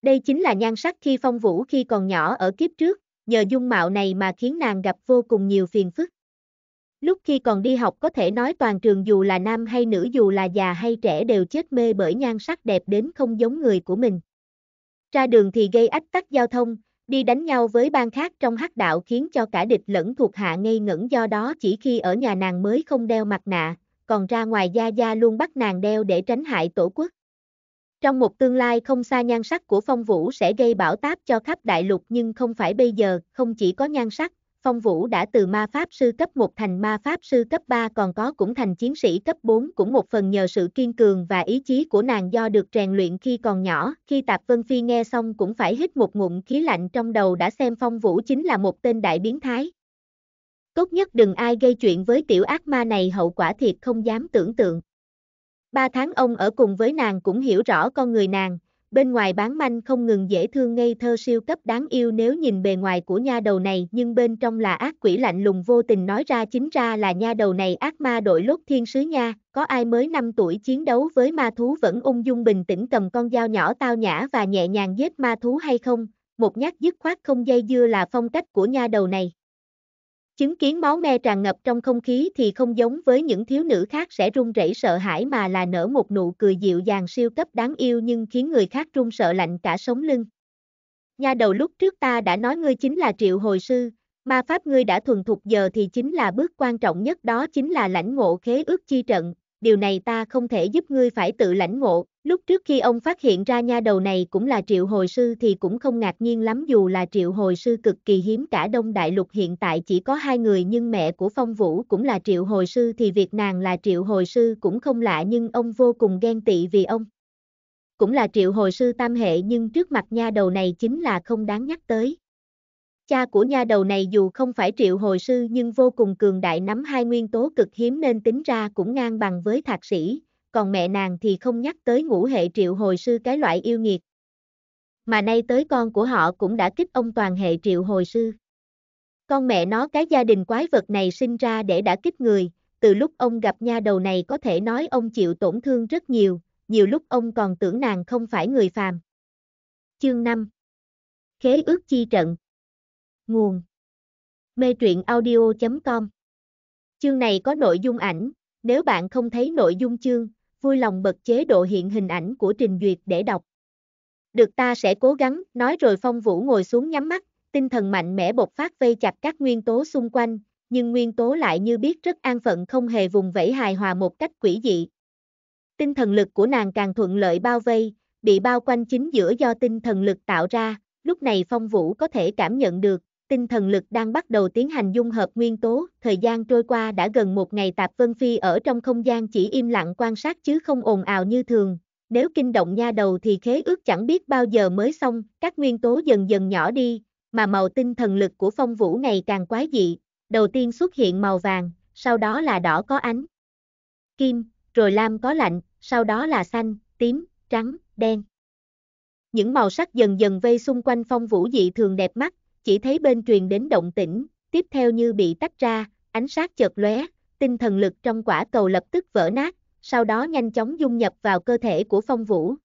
Đây chính là nhan sắc khi phong vũ khi còn nhỏ ở kiếp trước, nhờ dung mạo này mà khiến nàng gặp vô cùng nhiều phiền phức. Lúc khi còn đi học có thể nói toàn trường dù là nam hay nữ dù là già hay trẻ đều chết mê bởi nhan sắc đẹp đến không giống người của mình. Ra đường thì gây ách tắc giao thông, đi đánh nhau với bang khác trong hắc đạo khiến cho cả địch lẫn thuộc hạ ngây ngẩn do đó chỉ khi ở nhà nàng mới không đeo mặt nạ, còn ra ngoài Gia Gia luôn bắt nàng đeo để tránh hại tổ quốc. Trong một tương lai không xa nhan sắc của phong vũ sẽ gây bão táp cho khắp đại lục nhưng không phải bây giờ, không chỉ có nhan sắc, phong vũ đã từ ma pháp sư cấp 1 thành ma pháp sư cấp 3 còn có cũng thành chiến sĩ cấp 4 cũng một phần nhờ sự kiên cường và ý chí của nàng do được rèn luyện khi còn nhỏ. Khi Tạp Vân Phi nghe xong cũng phải hít một ngụm khí lạnh trong đầu đã xem phong vũ chính là một tên đại biến thái. Tốt nhất đừng ai gây chuyện với tiểu ác ma này hậu quả thiệt không dám tưởng tượng. Ba tháng ông ở cùng với nàng cũng hiểu rõ con người nàng, bên ngoài bán manh không ngừng dễ thương ngây thơ siêu cấp đáng yêu nếu nhìn bề ngoài của nha đầu này nhưng bên trong là ác quỷ lạnh lùng vô tình nói ra chính ra là nha đầu này ác ma đội lốt thiên sứ nha, có ai mới 5 tuổi chiến đấu với ma thú vẫn ung dung bình tĩnh cầm con dao nhỏ tao nhã và nhẹ nhàng giết ma thú hay không, một nhát dứt khoát không dây dưa là phong cách của nha đầu này. Chứng kiến máu me tràn ngập trong không khí thì không giống với những thiếu nữ khác sẽ run rẩy sợ hãi mà là nở một nụ cười dịu dàng siêu cấp đáng yêu nhưng khiến người khác run sợ lạnh cả sống lưng. Nha đầu lúc trước ta đã nói ngươi chính là triệu hồi sư, ma pháp ngươi đã thuần thục giờ thì chính là bước quan trọng nhất đó chính là lãnh ngộ khế ước chi trận, điều này ta không thể giúp ngươi phải tự lãnh ngộ, lúc trước khi ông phát hiện ra nha đầu này cũng là triệu hồi sư thì cũng không ngạc nhiên lắm dù là triệu hồi sư cực kỳ hiếm cả Đông Đại Lục hiện tại chỉ có hai người nhưng mẹ của Phong Vũ cũng là triệu hồi sư thì việc nàng là triệu hồi sư cũng không lạ nhưng ông vô cùng ghen tị vì ông. Cũng là triệu hồi sư tam hệ nhưng trước mặt nha đầu này chính là không đáng nhắc tới. Cha của nha đầu này dù không phải triệu hồi sư nhưng vô cùng cường đại nắm hai nguyên tố cực hiếm nên tính ra cũng ngang bằng với thạc sĩ, còn mẹ nàng thì không nhắc tới ngũ hệ triệu hồi sư cái loại yêu nghiệt. Mà nay tới con của họ cũng đã kích ông toàn hệ triệu hồi sư. Con mẹ nó cái gia đình quái vật này sinh ra để đã kích người, từ lúc ông gặp nha đầu này có thể nói ông chịu tổn thương rất nhiều, nhiều lúc ông còn tưởng nàng không phải người phàm. Chương 5 Khế ước chi trận Nguồn Mê truyện audio.com Chương này có nội dung ảnh, nếu bạn không thấy nội dung chương, vui lòng bật chế độ hiện hình ảnh của trình duyệt để đọc. Được ta sẽ cố gắng, nói rồi Phong Vũ ngồi xuống nhắm mắt, tinh thần mạnh mẽ bộc phát vây chặt các nguyên tố xung quanh, nhưng nguyên tố lại như biết rất an phận không hề vùng vẫy hài hòa một cách quỷ dị. Tinh thần lực của nàng càng thuận lợi bao vây, bị bao quanh chính giữa do tinh thần lực tạo ra, lúc này Phong Vũ có thể cảm nhận được, tinh thần lực đang bắt đầu tiến hành dung hợp nguyên tố, thời gian trôi qua đã gần một ngày Tạp Vân Phi ở trong không gian chỉ im lặng quan sát chứ không ồn ào như thường, nếu kinh động nha đầu thì khế ước chẳng biết bao giờ mới xong, các nguyên tố dần dần nhỏ đi, mà màu tinh thần lực của phong vũ ngày càng quái dị, đầu tiên xuất hiện màu vàng, sau đó là đỏ có ánh, kim, rồi lam có lạnh, sau đó là xanh, tím, trắng, đen. Những màu sắc dần dần vây xung quanh phong vũ dị thường đẹp mắt, chỉ thấy bên truyền đến động tĩnh, tiếp theo như bị tách ra, ánh sáng chợt lóe, tinh thần lực trong quả cầu lập tức vỡ nát, sau đó nhanh chóng dung nhập vào cơ thể của Phong Vũ.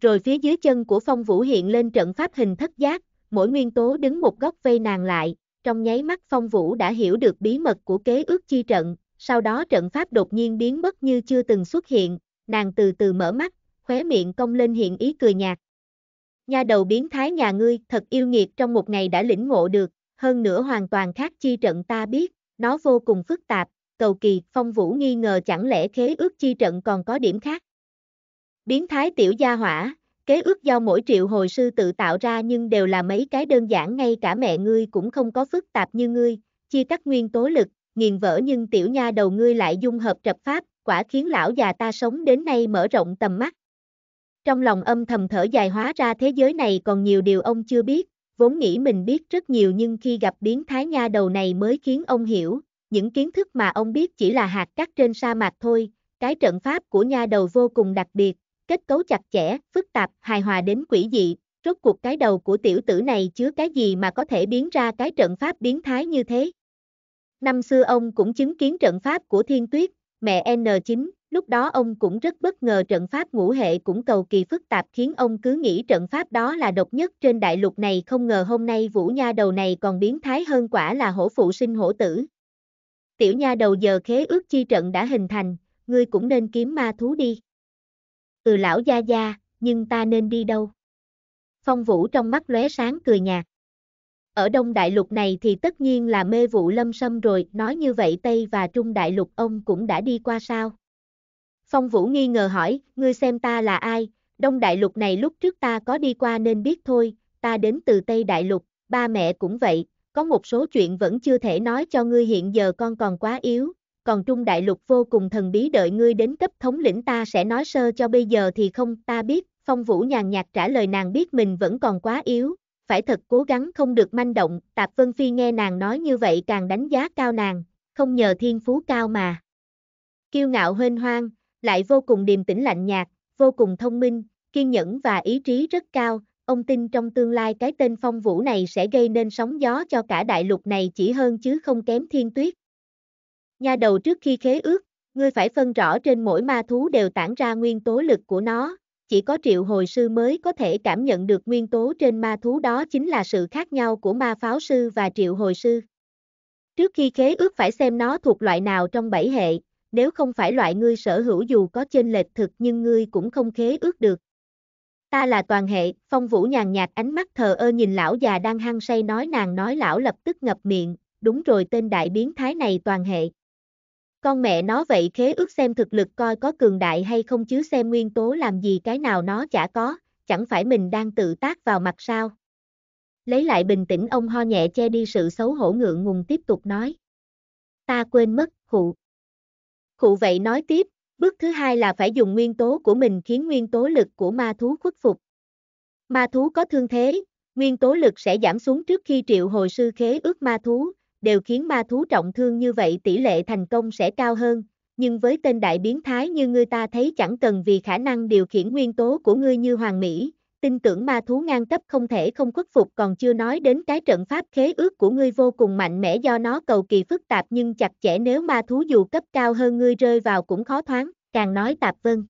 Rồi phía dưới chân của Phong Vũ hiện lên trận pháp hình thất giác, mỗi nguyên tố đứng một góc vây nàng lại, trong nháy mắt Phong Vũ đã hiểu được bí mật của kế ước chi trận, sau đó trận pháp đột nhiên biến mất như chưa từng xuất hiện, nàng từ từ mở mắt, khóe miệng cong lên hiện ý cười nhạt, Nha đầu biến thái nhà ngươi thật yêu nghiệt trong một ngày đã lĩnh ngộ được, hơn nữa hoàn toàn khác chi trận ta biết, nó vô cùng phức tạp, cầu kỳ, phong vũ nghi ngờ chẳng lẽ khế ước chi trận còn có điểm khác. Biến thái tiểu gia hỏa, kế ước do mỗi triệu hồi sư tự tạo ra nhưng đều là mấy cái đơn giản ngay cả mẹ ngươi cũng không có phức tạp như ngươi, chia cắt nguyên tố lực, nghiền vỡ nhưng tiểu nha đầu ngươi lại dung hợp trập pháp, quả khiến lão già ta sống đến nay mở rộng tầm mắt. Trong lòng âm thầm thở dài hóa ra thế giới này còn nhiều điều ông chưa biết, vốn nghĩ mình biết rất nhiều nhưng khi gặp biến thái nha đầu này mới khiến ông hiểu, những kiến thức mà ông biết chỉ là hạt cát trên sa mạc thôi, cái trận pháp của nha đầu vô cùng đặc biệt, kết cấu chặt chẽ, phức tạp, hài hòa đến quỷ dị, rốt cuộc cái đầu của tiểu tử này chứa cái gì mà có thể biến ra cái trận pháp biến thái như thế. Năm xưa ông cũng chứng kiến trận pháp của thiên tuyết, mẹ N9, Lúc đó ông cũng rất bất ngờ trận pháp ngũ hệ cũng cầu kỳ phức tạp khiến ông cứ nghĩ trận pháp đó là độc nhất trên đại lục này không ngờ hôm nay vũ nha đầu này còn biến thái hơn quả là hổ phụ sinh hổ tử. Tiểu nha đầu giờ khế ước chi trận đã hình thành, ngươi cũng nên kiếm ma thú đi. Ừ lão gia gia, nhưng ta nên đi đâu? Phong vũ trong mắt lóe sáng cười nhạt. Ở đông đại lục này thì tất nhiên là mê vụ lâm sâm rồi, nói như vậy Tây và Trung đại lục ông cũng đã đi qua sao? Phong Vũ nghi ngờ hỏi, ngươi xem ta là ai, đông đại lục này lúc trước ta có đi qua nên biết thôi, ta đến từ Tây đại lục, ba mẹ cũng vậy, có một số chuyện vẫn chưa thể nói cho ngươi hiện giờ con còn quá yếu, còn Trung đại lục vô cùng thần bí đợi ngươi đến cấp thống lĩnh ta sẽ nói sơ cho bây giờ thì không, ta biết, Phong Vũ nhàn nhạt trả lời nàng biết mình vẫn còn quá yếu, phải thật cố gắng không được manh động, Tạp Vân Phi nghe nàng nói như vậy càng đánh giá cao nàng, không nhờ thiên phú cao mà. Kiêu ngạo hên hoang, lại vô cùng điềm tĩnh lạnh nhạt, vô cùng thông minh, kiên nhẫn và ý chí rất cao, ông tin trong tương lai cái tên phong vũ này sẽ gây nên sóng gió cho cả đại lục này chỉ hơn chứ không kém thiên tuyết. Nha đầu trước khi khế ước, ngươi phải phân rõ trên mỗi ma thú đều tản ra nguyên tố lực của nó, chỉ có triệu hồi sư mới có thể cảm nhận được nguyên tố trên ma thú đó chính là sự khác nhau của ma pháo sư và triệu hồi sư. Trước khi khế ước phải xem nó thuộc loại nào trong bảy hệ, nếu không phải loại ngươi sở hữu dù có chênh lệch thực nhưng ngươi cũng không khế ước được. Ta là toàn hệ, phong vũ nhàn nhạt ánh mắt thờ ơ nhìn lão già đang hăng say nói nàng nói lão lập tức ngập miệng, đúng rồi tên đại biến thái này toàn hệ. Con mẹ nó vậy khế ước xem thực lực coi có cường đại hay không chứ xem nguyên tố làm gì cái nào nó chả có, chẳng phải mình đang tự tác vào mặt sao. Lấy lại bình tĩnh ông ho nhẹ che đi sự xấu hổ ngượng ngùng tiếp tục nói. Ta quên mất, hụ. Cụ vậy nói tiếp, bước thứ hai là phải dùng nguyên tố của mình khiến nguyên tố lực của ma thú khuất phục. Ma thú có thương thế, nguyên tố lực sẽ giảm xuống trước khi triệu hồi sư khế ước ma thú, đều khiến ma thú trọng thương như vậy tỷ lệ thành công sẽ cao hơn, nhưng với tên đại biến thái như ngươi ta thấy chẳng cần vì khả năng điều khiển nguyên tố của ngươi như hoàng mỹ, tin tưởng ma thú ngang cấp không thể không khuất phục còn chưa nói đến cái trận pháp khế ước của ngươi vô cùng mạnh mẽ do nó cầu kỳ phức tạp nhưng chặt chẽ nếu ma thú dù cấp cao hơn ngươi rơi vào cũng khó thoáng, càng nói tạp vân.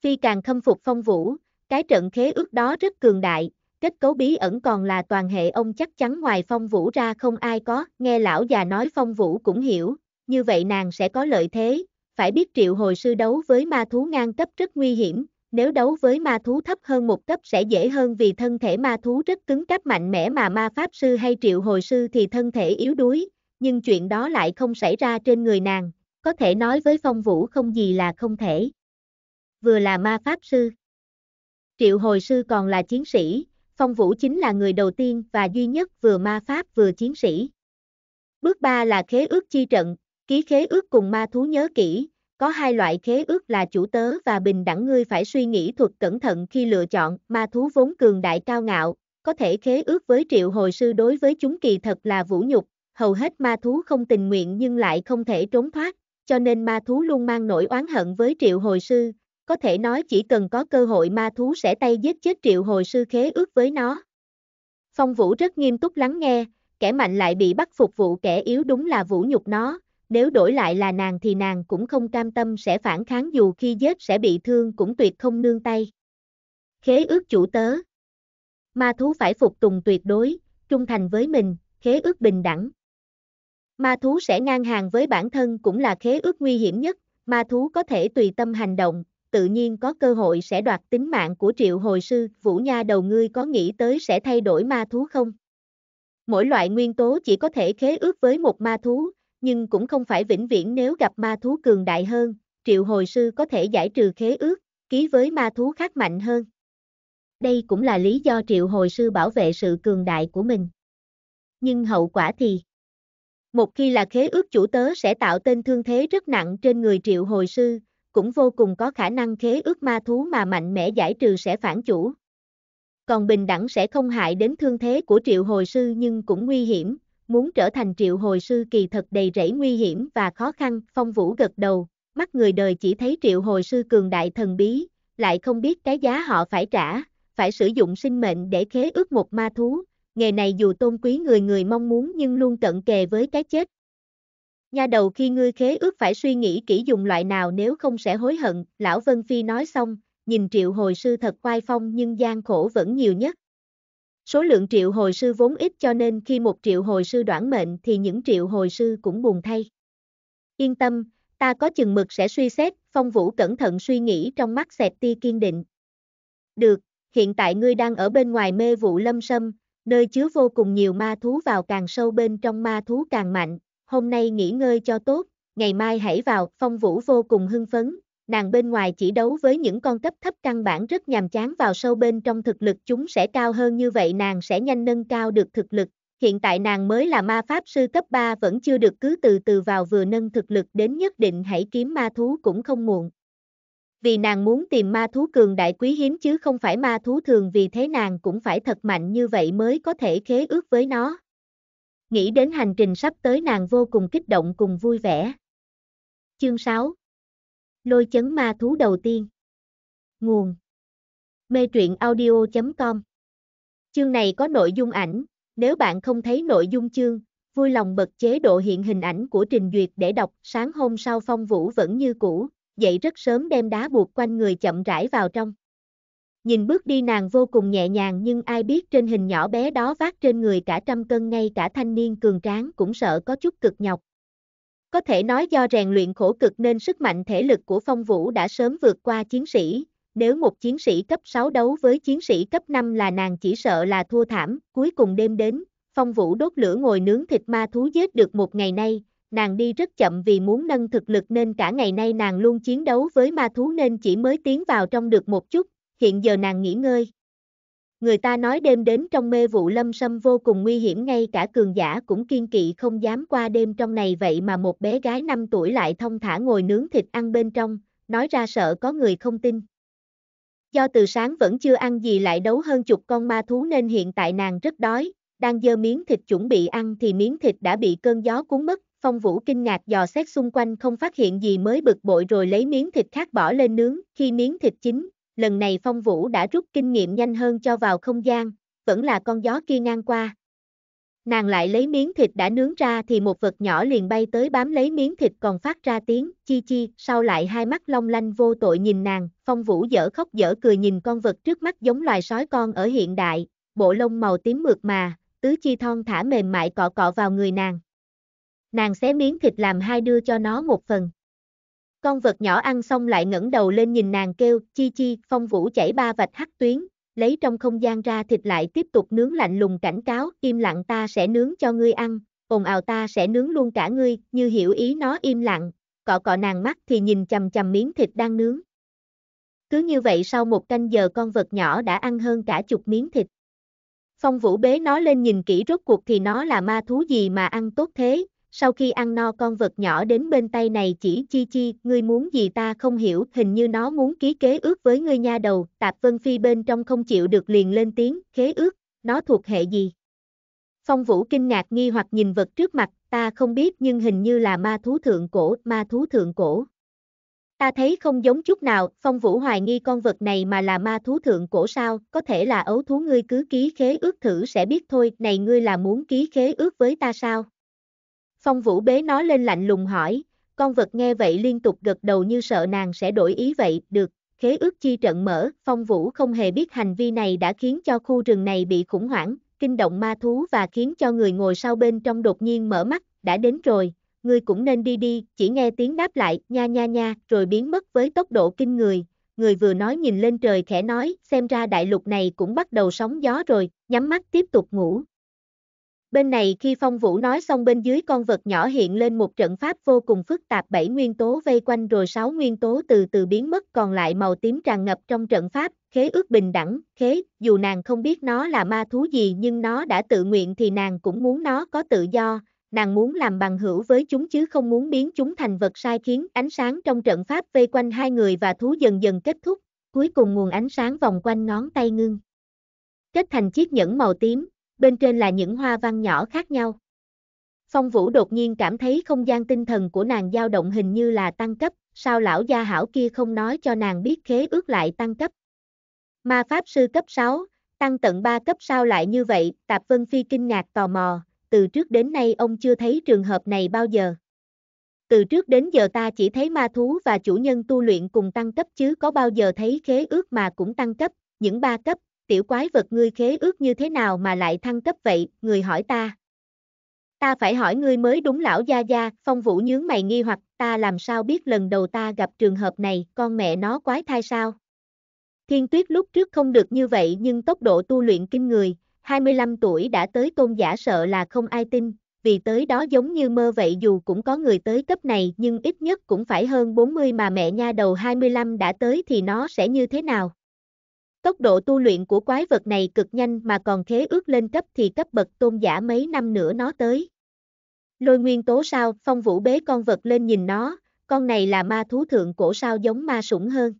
Phi càng khâm phục phong vũ, cái trận khế ước đó rất cường đại, kết cấu bí ẩn còn là toàn hệ ông chắc chắn ngoài phong vũ ra không ai có, nghe lão già nói phong vũ cũng hiểu, như vậy nàng sẽ có lợi thế, phải biết triệu hồi sư đấu với ma thú ngang cấp rất nguy hiểm, nếu đấu với ma thú thấp hơn một cấp sẽ dễ hơn vì thân thể ma thú rất cứng cáp mạnh mẽ mà ma pháp sư hay triệu hồi sư thì thân thể yếu đuối, nhưng chuyện đó lại không xảy ra trên người nàng, có thể nói với phong vũ không gì là không thể. Vừa là ma pháp sư, triệu hồi sư còn là chiến sĩ, phong vũ chính là người đầu tiên và duy nhất vừa ma pháp vừa chiến sĩ. Bước 3 là khế ước chi trận, ký khế ước cùng ma thú nhớ kỹ, có hai loại khế ước là chủ tớ và bình đẳng ngươi phải suy nghĩ thuật cẩn thận khi lựa chọn, ma thú vốn cường đại cao ngạo, có thể khế ước với triệu hồi sư đối với chúng kỳ thật là vũ nhục, hầu hết ma thú không tình nguyện nhưng lại không thể trốn thoát, cho nên ma thú luôn mang nỗi oán hận với triệu hồi sư, có thể nói chỉ cần có cơ hội ma thú sẽ tay giết chết triệu hồi sư khế ước với nó. Phong Vũ rất nghiêm túc lắng nghe, kẻ mạnh lại bị bắt phục vụ kẻ yếu đúng là vũ nhục nó, nếu đổi lại là nàng thì nàng cũng không cam tâm sẽ phản kháng dù khi giết sẽ bị thương cũng tuyệt không nương tay. Khế ước chủ tớ Ma thú phải phục tùng tuyệt đối, trung thành với mình, khế ước bình đẳng. Ma thú sẽ ngang hàng với bản thân cũng là khế ước nguy hiểm nhất, ma thú có thể tùy tâm hành động, tự nhiên có cơ hội sẽ đoạt tính mạng của triệu hồi sư, vũ nha đầu ngươi có nghĩ tới sẽ thay đổi ma thú không? Mỗi loại nguyên tố chỉ có thể khế ước với một ma thú, nhưng cũng không phải vĩnh viễn nếu gặp ma thú cường đại hơn, triệu hồi sư có thể giải trừ khế ước, ký với ma thú khác mạnh hơn. Đây cũng là lý do triệu hồi sư bảo vệ sự cường đại của mình. Nhưng hậu quả thì Một khi là khế ước chủ tớ sẽ tạo tên thương thế rất nặng trên người triệu hồi sư, cũng vô cùng có khả năng khế ước ma thú mà mạnh mẽ giải trừ sẽ phản chủ. Còn bình đẳng sẽ không hại đến thương thế của triệu hồi sư nhưng cũng nguy hiểm, muốn trở thành triệu hồi sư kỳ thật đầy rẫy nguy hiểm và khó khăn, phong vũ gật đầu, mắt người đời chỉ thấy triệu hồi sư cường đại thần bí, lại không biết cái giá họ phải trả, phải sử dụng sinh mệnh để khế ước một ma thú, nghề này dù tôn quý người người mong muốn nhưng luôn cận kề với cái chết. Nha đầu khi ngươi khế ước phải suy nghĩ kỹ dùng loại nào nếu không sẽ hối hận, lão Vân Phi nói xong, nhìn triệu hồi sư thật khoai phong nhưng gian khổ vẫn nhiều nhất, Số lượng triệu hồi sư vốn ít cho nên khi một triệu hồi sư đoản mệnh thì những triệu hồi sư cũng buồn thay. Yên tâm, ta có chừng mực sẽ suy xét, phong vũ cẩn thận suy nghĩ trong mắt xẹt ti kiên định. Được, hiện tại ngươi đang ở bên ngoài mê vụ lâm sâm, nơi chứa vô cùng nhiều ma thú vào càng sâu bên trong ma thú càng mạnh, hôm nay nghỉ ngơi cho tốt, ngày mai hãy vào, phong vũ vô cùng hưng phấn, nàng bên ngoài chỉ đấu với những con cấp thấp căn bản rất nhàm chán vào sâu bên trong thực lực chúng sẽ cao hơn như vậy nàng sẽ nhanh nâng cao được thực lực. Hiện tại nàng mới là ma pháp sư cấp 3 vẫn chưa được cứ từ từ vào vừa nâng thực lực đến nhất định hãy kiếm ma thú cũng không muộn. Vì nàng muốn tìm ma thú cường đại quý hiếm chứ không phải ma thú thường vì thế nàng cũng phải thật mạnh như vậy mới có thể khế ước với nó. Nghĩ đến hành trình sắp tới nàng vô cùng kích động cùng vui vẻ. Chương 6 Lôi chấn ma thú đầu tiên. Nguồn. Mê truyện audio.com Chương này có nội dung ảnh, nếu bạn không thấy nội dung chương, vui lòng bật chế độ hiện hình ảnh của trình duyệt để đọc sáng hôm sau phong vũ vẫn như cũ, dậy rất sớm đem đá buộc quanh người chậm rãi vào trong. Nhìn bước đi nàng vô cùng nhẹ nhàng nhưng ai biết trên hình nhỏ bé đó vác trên người cả trăm cân ngay cả thanh niên cường tráng cũng sợ có chút cực nhọc, có thể nói do rèn luyện khổ cực nên sức mạnh thể lực của Phong Vũ đã sớm vượt qua chiến sĩ, nếu một chiến sĩ cấp 6 đấu với chiến sĩ cấp 5 là nàng chỉ sợ là thua thảm, cuối cùng đêm đến, Phong Vũ đốt lửa ngồi nướng thịt ma thú giết được một ngày nay, nàng đi rất chậm vì muốn nâng thực lực nên cả ngày nay nàng luôn chiến đấu với ma thú nên chỉ mới tiến vào trong được một chút, hiện giờ nàng nghỉ ngơi, Người ta nói đêm đến trong mê vụ lâm sâm vô cùng nguy hiểm ngay cả cường giả cũng kiên kỵ không dám qua đêm trong này vậy mà một bé gái 5 tuổi lại thông thả ngồi nướng thịt ăn bên trong, nói ra sợ có người không tin. Do từ sáng vẫn chưa ăn gì lại đấu hơn chục con ma thú nên hiện tại nàng rất đói, đang dơ miếng thịt chuẩn bị ăn thì miếng thịt đã bị cơn gió cuốn mất, phong vũ kinh ngạc dò xét xung quanh không phát hiện gì mới bực bội rồi lấy miếng thịt khác bỏ lên nướng, khi miếng thịt chín, lần này phong vũ đã rút kinh nghiệm nhanh hơn cho vào không gian, vẫn là con gió kia ngang qua. Nàng lại lấy miếng thịt đã nướng ra thì một vật nhỏ liền bay tới bám lấy miếng thịt còn phát ra tiếng chi chi, sau lại hai mắt long lanh vô tội nhìn nàng, phong vũ dở khóc dở cười nhìn con vật trước mắt giống loài sói con ở hiện đại, bộ lông màu tím mượt mà, tứ chi thon thả mềm mại cọ cọ vào người nàng. Nàng xé miếng thịt làm hai đưa cho nó một phần. Con vật nhỏ ăn xong lại ngẩng đầu lên nhìn nàng kêu, chi chi, phong vũ chảy ba vạch hắt tuyến, lấy trong không gian ra thịt lại tiếp tục nướng lạnh lùng cảnh cáo, im lặng ta sẽ nướng cho ngươi ăn, ồn ào ta sẽ nướng luôn cả ngươi, như hiểu ý nó im lặng, cọ cọ nàng mắt thì nhìn chầm chầm miếng thịt đang nướng. Cứ như vậy sau một canh giờ con vật nhỏ đã ăn hơn cả chục miếng thịt. Phong vũ bế nó lên nhìn kỹ rốt cuộc thì nó là ma thú gì mà ăn tốt thế, sau khi ăn no con vật nhỏ đến bên tay này chỉ chi chi, ngươi muốn gì ta không hiểu, hình như nó muốn ký kế ước với ngươi nha đầu, tạp vân phi bên trong không chịu được liền lên tiếng, khế ước, nó thuộc hệ gì? Phong vũ kinh ngạc nghi hoặc nhìn vật trước mặt, ta không biết nhưng hình như là ma thú thượng cổ, ma thú thượng cổ. Ta thấy không giống chút nào, phong vũ hoài nghi con vật này mà là ma thú thượng cổ sao, có thể là ấu thú ngươi cứ ký khế ước thử sẽ biết thôi, này ngươi là muốn ký khế ước với ta sao? Phong Vũ bế nó lên lạnh lùng hỏi, con vật nghe vậy liên tục gật đầu như sợ nàng sẽ đổi ý vậy, được, khế ước chi trận mở, Phong Vũ không hề biết hành vi này đã khiến cho khu rừng này bị khủng hoảng, kinh động ma thú và khiến cho người ngồi sau bên trong đột nhiên mở mắt, đã đến rồi, ngươi cũng nên đi đi, chỉ nghe tiếng đáp lại, nha nha nha, rồi biến mất với tốc độ kinh người. Người vừa nói nhìn lên trời khẽ nói, xem ra đại lục này cũng bắt đầu sóng gió rồi, nhắm mắt tiếp tục ngủ, bên này khi phong vũ nói xong bên dưới con vật nhỏ hiện lên một trận pháp vô cùng phức tạp bảy nguyên tố vây quanh rồi sáu nguyên tố từ từ biến mất còn lại màu tím tràn ngập trong trận pháp, khế ước bình đẳng, khế, dù nàng không biết nó là ma thú gì nhưng nó đã tự nguyện thì nàng cũng muốn nó có tự do, nàng muốn làm bằng hữu với chúng chứ không muốn biến chúng thành vật sai khiến ánh sáng trong trận pháp vây quanh hai người và thú dần dần kết thúc, cuối cùng nguồn ánh sáng vòng quanh ngón tay ngưng. Kết thành chiếc nhẫn màu tím, bên trên là những hoa văn nhỏ khác nhau. Phong Vũ đột nhiên cảm thấy không gian tinh thần của nàng dao động hình như là tăng cấp, sao lão gia hảo kia không nói cho nàng biết khế ước lại tăng cấp. Ma Pháp Sư cấp 6, tăng tận 3 cấp sao lại như vậy, Tạp Vân Phi kinh ngạc tò mò, từ trước đến nay ông chưa thấy trường hợp này bao giờ. Từ trước đến giờ ta chỉ thấy ma thú và chủ nhân tu luyện cùng tăng cấp chứ có bao giờ thấy khế ước mà cũng tăng cấp, những ba cấp, tiểu quái vật ngươi khế ước như thế nào mà lại thăng cấp vậy, người hỏi ta. Ta phải hỏi ngươi mới đúng lão gia gia, phong vũ nhướng mày nghi hoặc ta làm sao biết lần đầu ta gặp trường hợp này, con mẹ nó quái thai sao. Thiên tuyết lúc trước không được như vậy nhưng tốc độ tu luyện kinh người, 25 tuổi đã tới tôn giả sợ là không ai tin, vì tới đó giống như mơ vậy dù cũng có người tới cấp này nhưng ít nhất cũng phải hơn 40 mà mẹ nha đầu 25 đã tới thì nó sẽ như thế nào. Tốc độ tu luyện của quái vật này cực nhanh mà còn thế ước lên cấp thì cấp bậc tôn giả mấy năm nữa nó tới. Lôi nguyên tố sao, phong vũ bế con vật lên nhìn nó, con này là ma thú thượng cổ sao giống ma sủng hơn.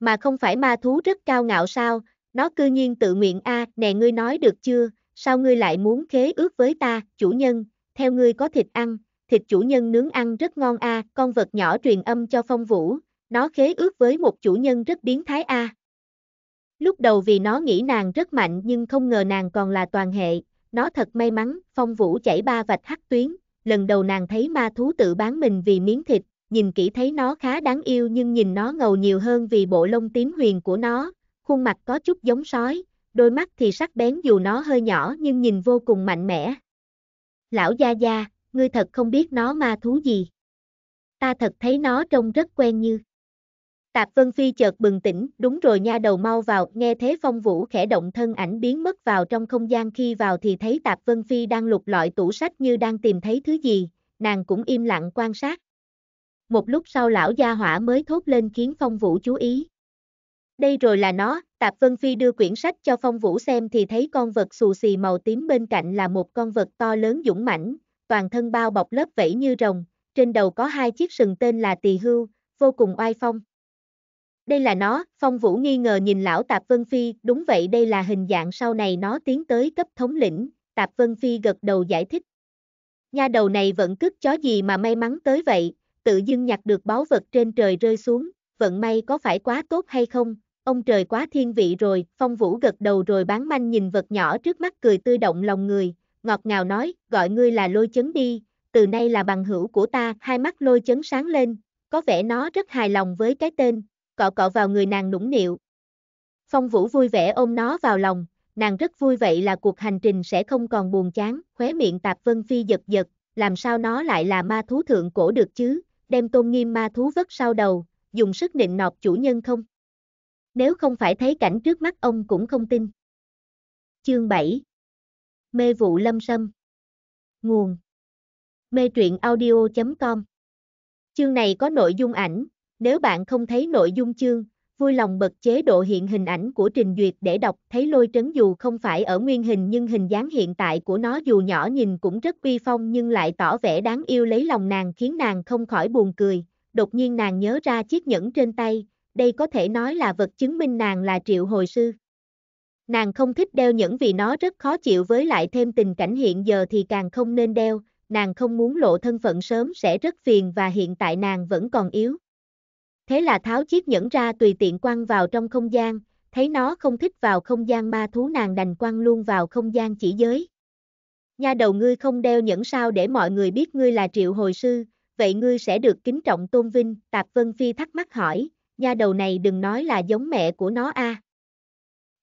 Mà không phải ma thú rất cao ngạo sao, nó cư nhiên tự nguyện a, à, nè ngươi nói được chưa, sao ngươi lại muốn khế ước với ta, chủ nhân, theo ngươi có thịt ăn, thịt chủ nhân nướng ăn rất ngon a, à, con vật nhỏ truyền âm cho phong vũ, nó khế ước với một chủ nhân rất biến thái a. À. Lúc đầu vì nó nghĩ nàng rất mạnh nhưng không ngờ nàng còn là toàn hệ, nó thật may mắn, phong vũ chảy ba vạch hắc tuyến, lần đầu nàng thấy ma thú tự bán mình vì miếng thịt, nhìn kỹ thấy nó khá đáng yêu nhưng nhìn nó ngầu nhiều hơn vì bộ lông tím huyền của nó, khuôn mặt có chút giống sói, đôi mắt thì sắc bén dù nó hơi nhỏ nhưng nhìn vô cùng mạnh mẽ. Lão Gia Gia, ngươi thật không biết nó ma thú gì. Ta thật thấy nó trông rất quen như. Tạp Vân Phi chợt bừng tỉnh, đúng rồi nha đầu mau vào, nghe thế phong vũ khẽ động thân ảnh biến mất vào trong không gian khi vào thì thấy Tạp Vân Phi đang lục lọi tủ sách như đang tìm thấy thứ gì, nàng cũng im lặng quan sát. Một lúc sau lão gia hỏa mới thốt lên khiến phong vũ chú ý. Đây rồi là nó, Tạp Vân Phi đưa quyển sách cho phong vũ xem thì thấy con vật xù xì màu tím bên cạnh là một con vật to lớn dũng mãnh, toàn thân bao bọc lớp vẫy như rồng, trên đầu có hai chiếc sừng tên là tỳ hưu, vô cùng oai phong. Đây là nó, Phong Vũ nghi ngờ nhìn lão Tạp Vân Phi, đúng vậy đây là hình dạng sau này nó tiến tới cấp thống lĩnh, Tạp Vân Phi gật đầu giải thích. Nha đầu này vẫn cứt chó gì mà may mắn tới vậy, tự dưng nhặt được báu vật trên trời rơi xuống, vận may có phải quá tốt hay không, ông trời quá thiên vị rồi, Phong Vũ gật đầu rồi bán manh nhìn vật nhỏ trước mắt cười tươi động lòng người, ngọt ngào nói, gọi ngươi là lôi chấn đi, từ nay là bằng hữu của ta, hai mắt lôi chấn sáng lên, có vẻ nó rất hài lòng với cái tên, cọ cọ vào người nàng nũng nịu. Phong Vũ vui vẻ ôm nó vào lòng, nàng rất vui vậy là cuộc hành trình sẽ không còn buồn chán, khóe miệng Tạp Vân Phi giật giật, làm sao nó lại là ma thú thượng cổ được chứ, đem tôn nghiêm ma thú vất sau đầu, dùng sức nịnh nọt chủ nhân không? Nếu không phải thấy cảnh trước mắt ông cũng không tin. Chương 7 Mê vụ lâm sâm Nguồn Mê truyện audio.com Chương này có nội dung ảnh, nếu bạn không thấy nội dung chương, vui lòng bật chế độ hiện hình ảnh của trình duyệt để đọc thấy lôi trấn dù không phải ở nguyên hình nhưng hình dáng hiện tại của nó dù nhỏ nhìn cũng rất uy phong nhưng lại tỏ vẻ đáng yêu lấy lòng nàng khiến nàng không khỏi buồn cười. Đột nhiên nàng nhớ ra chiếc nhẫn trên tay, đây có thể nói là vật chứng minh nàng là triệu hồi sư. Nàng không thích đeo nhẫn vì nó rất khó chịu với lại thêm tình cảnh hiện giờ thì càng không nên đeo, nàng không muốn lộ thân phận sớm sẽ rất phiền và hiện tại nàng vẫn còn yếu thế là tháo chiếc nhẫn ra tùy tiện quăng vào trong không gian, thấy nó không thích vào không gian ma thú nàng đành quăng luôn vào không gian chỉ giới. Nha đầu ngươi không đeo nhẫn sao để mọi người biết ngươi là triệu hồi sư, vậy ngươi sẽ được kính trọng tôn vinh, Tạp Vân Phi thắc mắc hỏi, nha đầu này đừng nói là giống mẹ của nó a. À.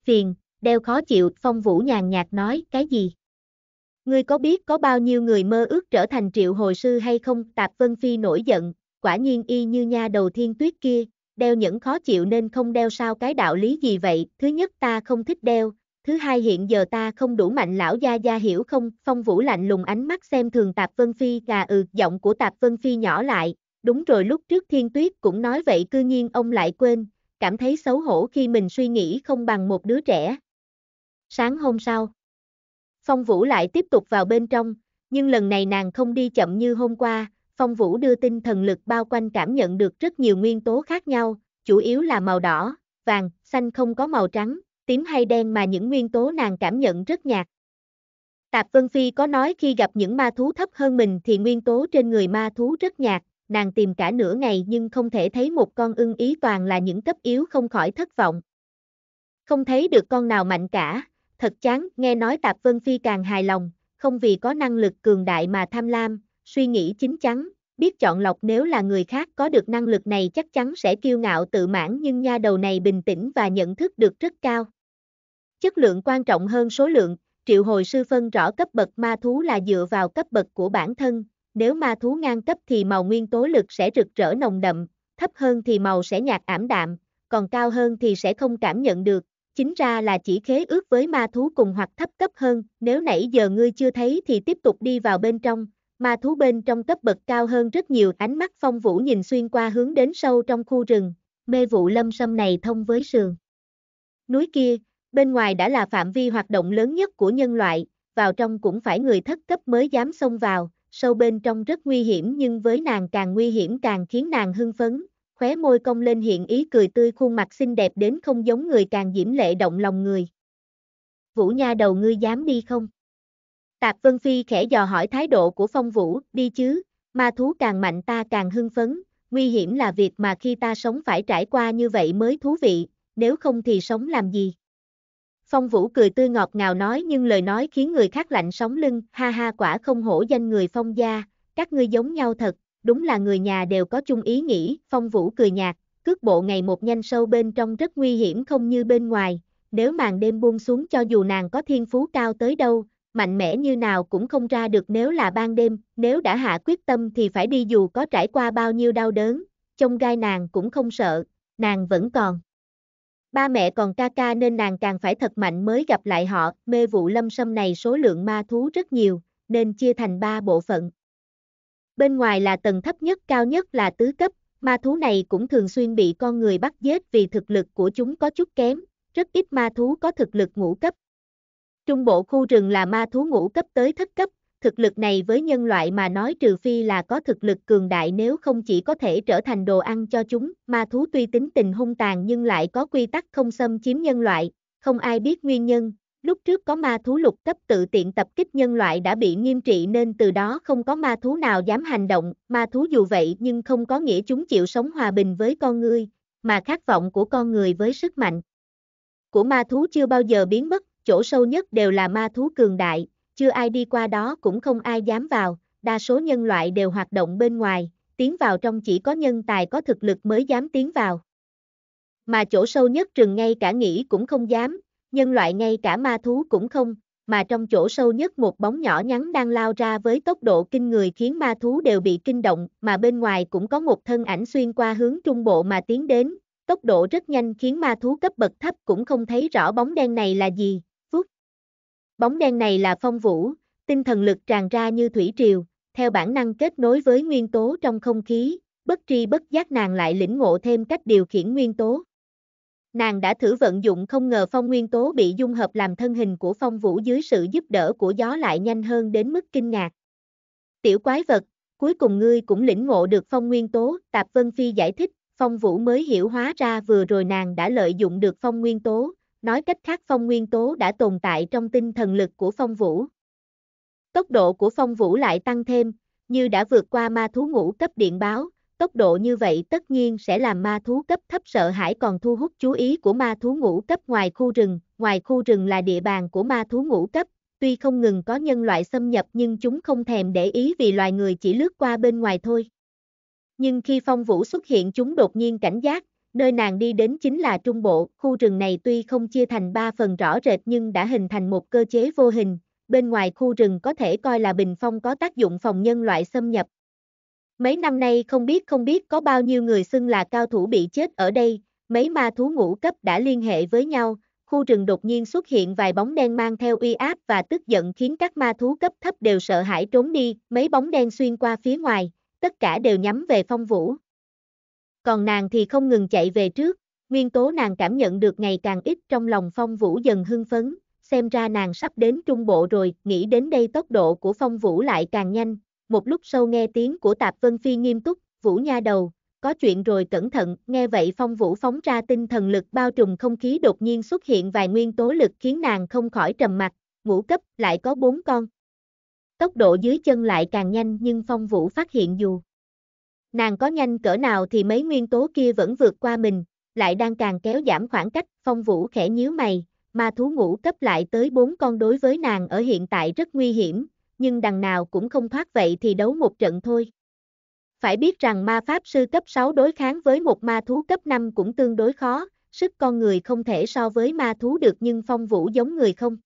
Phiền, đeo khó chịu, Phong Vũ nhàn nhạt nói, cái gì? Ngươi có biết có bao nhiêu người mơ ước trở thành triệu hồi sư hay không? Tạp Vân Phi nổi giận, quả nhiên y như nha đầu thiên tuyết kia, đeo nhẫn khó chịu nên không đeo sao cái đạo lý gì vậy, thứ nhất ta không thích đeo, thứ hai hiện giờ ta không đủ mạnh lão gia gia hiểu không, phong vũ lạnh lùng ánh mắt xem thường Tạp Vân Phi gà ừ, giọng của Tạp Vân Phi nhỏ lại, đúng rồi lúc trước thiên tuyết cũng nói vậy cư nhiên ông lại quên, cảm thấy xấu hổ khi mình suy nghĩ không bằng một đứa trẻ. Sáng hôm sau, phong vũ lại tiếp tục vào bên trong, nhưng lần này nàng không đi chậm như hôm qua, Phong Vũ đưa tinh thần lực bao quanh cảm nhận được rất nhiều nguyên tố khác nhau, chủ yếu là màu đỏ, vàng, xanh không có màu trắng, tím hay đen mà những nguyên tố nàng cảm nhận rất nhạt. Tạp Vân Phi có nói khi gặp những ma thú thấp hơn mình thì nguyên tố trên người ma thú rất nhạt, nàng tìm cả nửa ngày nhưng không thể thấy một con ưng ý toàn là những cấp yếu không khỏi thất vọng. Không thấy được con nào mạnh cả, thật chán, nghe nói Tạp Vân Phi càng hài lòng, không vì có năng lực cường đại mà tham lam, suy nghĩ chín chắn, biết chọn lọc nếu là người khác có được năng lực này chắc chắn sẽ kiêu ngạo tự mãn nhưng nha đầu này bình tĩnh và nhận thức được rất cao. Chất lượng quan trọng hơn số lượng, triệu hồi sư phân rõ cấp bậc ma thú là dựa vào cấp bậc của bản thân, nếu ma thú ngang cấp thì màu nguyên tố lực sẽ rực rỡ nồng đậm, thấp hơn thì màu sẽ nhạt ảm đạm, còn cao hơn thì sẽ không cảm nhận được, chính ra là chỉ khế ước với ma thú cùng hoặc thấp cấp hơn, nếu nãy giờ ngươi chưa thấy thì tiếp tục đi vào bên trong, ma thú bên trong cấp bậc cao hơn rất nhiều ánh mắt phong vũ nhìn xuyên qua hướng đến sâu trong khu rừng, mê vụ lâm sâm này thông với sườn. Núi kia, bên ngoài đã là phạm vi hoạt động lớn nhất của nhân loại, vào trong cũng phải người thất cấp mới dám xông vào, sâu bên trong rất nguy hiểm nhưng với nàng càng nguy hiểm càng khiến nàng hưng phấn, khóe môi cong lên hiện ý cười tươi khuôn mặt xinh đẹp đến không giống người càng diễm lệ động lòng người. Vũ Nha đầu ngươi dám đi không? Tạp Vân Phi khẽ dò hỏi thái độ của phong vũ, đi chứ, ma thú càng mạnh ta càng hưng phấn, nguy hiểm là việc mà khi ta sống phải trải qua như vậy mới thú vị, nếu không thì sống làm gì. Phong vũ cười tươi ngọt ngào nói nhưng lời nói khiến người khác lạnh sống lưng, ha ha quả không hổ danh người phong gia, các ngươi giống nhau thật, đúng là người nhà đều có chung ý nghĩ, phong vũ cười nhạt, cước bộ ngày một nhanh sâu bên trong rất nguy hiểm không như bên ngoài, nếu màn đêm buông xuống cho dù nàng có thiên phú cao tới đâu, mạnh mẽ như nào cũng không ra được nếu là ban đêm, nếu đã hạ quyết tâm thì phải đi dù có trải qua bao nhiêu đau đớn, trong gai nàng cũng không sợ, nàng vẫn còn. Ba mẹ còn ca ca nên nàng càng phải thật mạnh mới gặp lại họ, mê vụ lâm sâm này số lượng ma thú rất nhiều, nên chia thành ba bộ phận. Bên ngoài là tầng thấp nhất cao nhất là tứ cấp, ma thú này cũng thường xuyên bị con người bắt giết vì thực lực của chúng có chút kém, rất ít ma thú có thực lực ngũ cấp. Trung bộ khu rừng là ma thú ngũ cấp tới thất cấp, thực lực này với nhân loại mà nói trừ phi là có thực lực cường đại nếu không chỉ có thể trở thành đồ ăn cho chúng. Ma thú tuy tính tình hung tàn nhưng lại có quy tắc không xâm chiếm nhân loại, không ai biết nguyên nhân. Lúc trước có ma thú lục cấp tự tiện tập kích nhân loại đã bị nghiêm trị nên từ đó không có ma thú nào dám hành động. Ma thú dù vậy nhưng không có nghĩa chúng chịu sống hòa bình với con người, mà khát vọng của con người với sức mạnh của ma thú chưa bao giờ biến mất chỗ sâu nhất đều là ma thú cường đại, chưa ai đi qua đó cũng không ai dám vào, đa số nhân loại đều hoạt động bên ngoài, tiến vào trong chỉ có nhân tài có thực lực mới dám tiến vào. Mà chỗ sâu nhất rừng ngay cả nghĩ cũng không dám, nhân loại ngay cả ma thú cũng không, mà trong chỗ sâu nhất một bóng nhỏ nhắn đang lao ra với tốc độ kinh người khiến ma thú đều bị kinh động, mà bên ngoài cũng có một thân ảnh xuyên qua hướng trung bộ mà tiến đến, tốc độ rất nhanh khiến ma thú cấp bậc thấp cũng không thấy rõ bóng đen này là gì, Bóng đen này là phong vũ, tinh thần lực tràn ra như thủy triều, theo bản năng kết nối với nguyên tố trong không khí, bất tri bất giác nàng lại lĩnh ngộ thêm cách điều khiển nguyên tố. Nàng đã thử vận dụng không ngờ phong nguyên tố bị dung hợp làm thân hình của phong vũ dưới sự giúp đỡ của gió lại nhanh hơn đến mức kinh ngạc. Tiểu quái vật, cuối cùng ngươi cũng lĩnh ngộ được phong nguyên tố, Tạp Vân Phi giải thích, phong vũ mới hiểu hóa ra vừa rồi nàng đã lợi dụng được phong nguyên tố, nói cách khác phong nguyên tố đã tồn tại trong tinh thần lực của phong vũ. Tốc độ của phong vũ lại tăng thêm, như đã vượt qua ma thú ngũ cấp điện báo, tốc độ như vậy tất nhiên sẽ làm ma thú cấp thấp sợ hãi còn thu hút chú ý của ma thú ngũ cấp ngoài khu rừng, ngoài khu rừng là địa bàn của ma thú ngũ cấp, tuy không ngừng có nhân loại xâm nhập nhưng chúng không thèm để ý vì loài người chỉ lướt qua bên ngoài thôi. Nhưng khi phong vũ xuất hiện chúng đột nhiên cảnh giác, nơi nàng đi đến chính là trung bộ, khu rừng này tuy không chia thành ba phần rõ rệt nhưng đã hình thành một cơ chế vô hình, bên ngoài khu rừng có thể coi là bình phong có tác dụng phòng nhân loại xâm nhập. Mấy năm nay không biết không biết có bao nhiêu người xưng là cao thủ bị chết ở đây, mấy ma thú ngũ cấp đã liên hệ với nhau, khu rừng đột nhiên xuất hiện vài bóng đen mang theo uy áp và tức giận khiến các ma thú cấp thấp đều sợ hãi trốn đi, mấy bóng đen xuyên qua phía ngoài, tất cả đều nhắm về phong vũ còn nàng thì không ngừng chạy về trước, nguyên tố nàng cảm nhận được ngày càng ít trong lòng phong vũ dần hưng phấn, xem ra nàng sắp đến trung bộ rồi, nghĩ đến đây tốc độ của phong vũ lại càng nhanh, một lúc sâu nghe tiếng của tạp vân phi nghiêm túc, vũ nha đầu, có chuyện rồi cẩn thận, nghe vậy phong vũ phóng ra tinh thần lực bao trùm không khí đột nhiên xuất hiện vài nguyên tố lực khiến nàng không khỏi trầm mặt, ngũ cấp lại có bốn con. Tốc độ dưới chân lại càng nhanh nhưng phong vũ phát hiện dù Nàng có nhanh cỡ nào thì mấy nguyên tố kia vẫn vượt qua mình, lại đang càng kéo giảm khoảng cách, phong vũ khẽ nhíu mày, ma thú ngũ cấp lại tới bốn con đối với nàng ở hiện tại rất nguy hiểm, nhưng đằng nào cũng không thoát vậy thì đấu một trận thôi. Phải biết rằng ma pháp sư cấp 6 đối kháng với một ma thú cấp 5 cũng tương đối khó, sức con người không thể so với ma thú được nhưng phong vũ giống người không.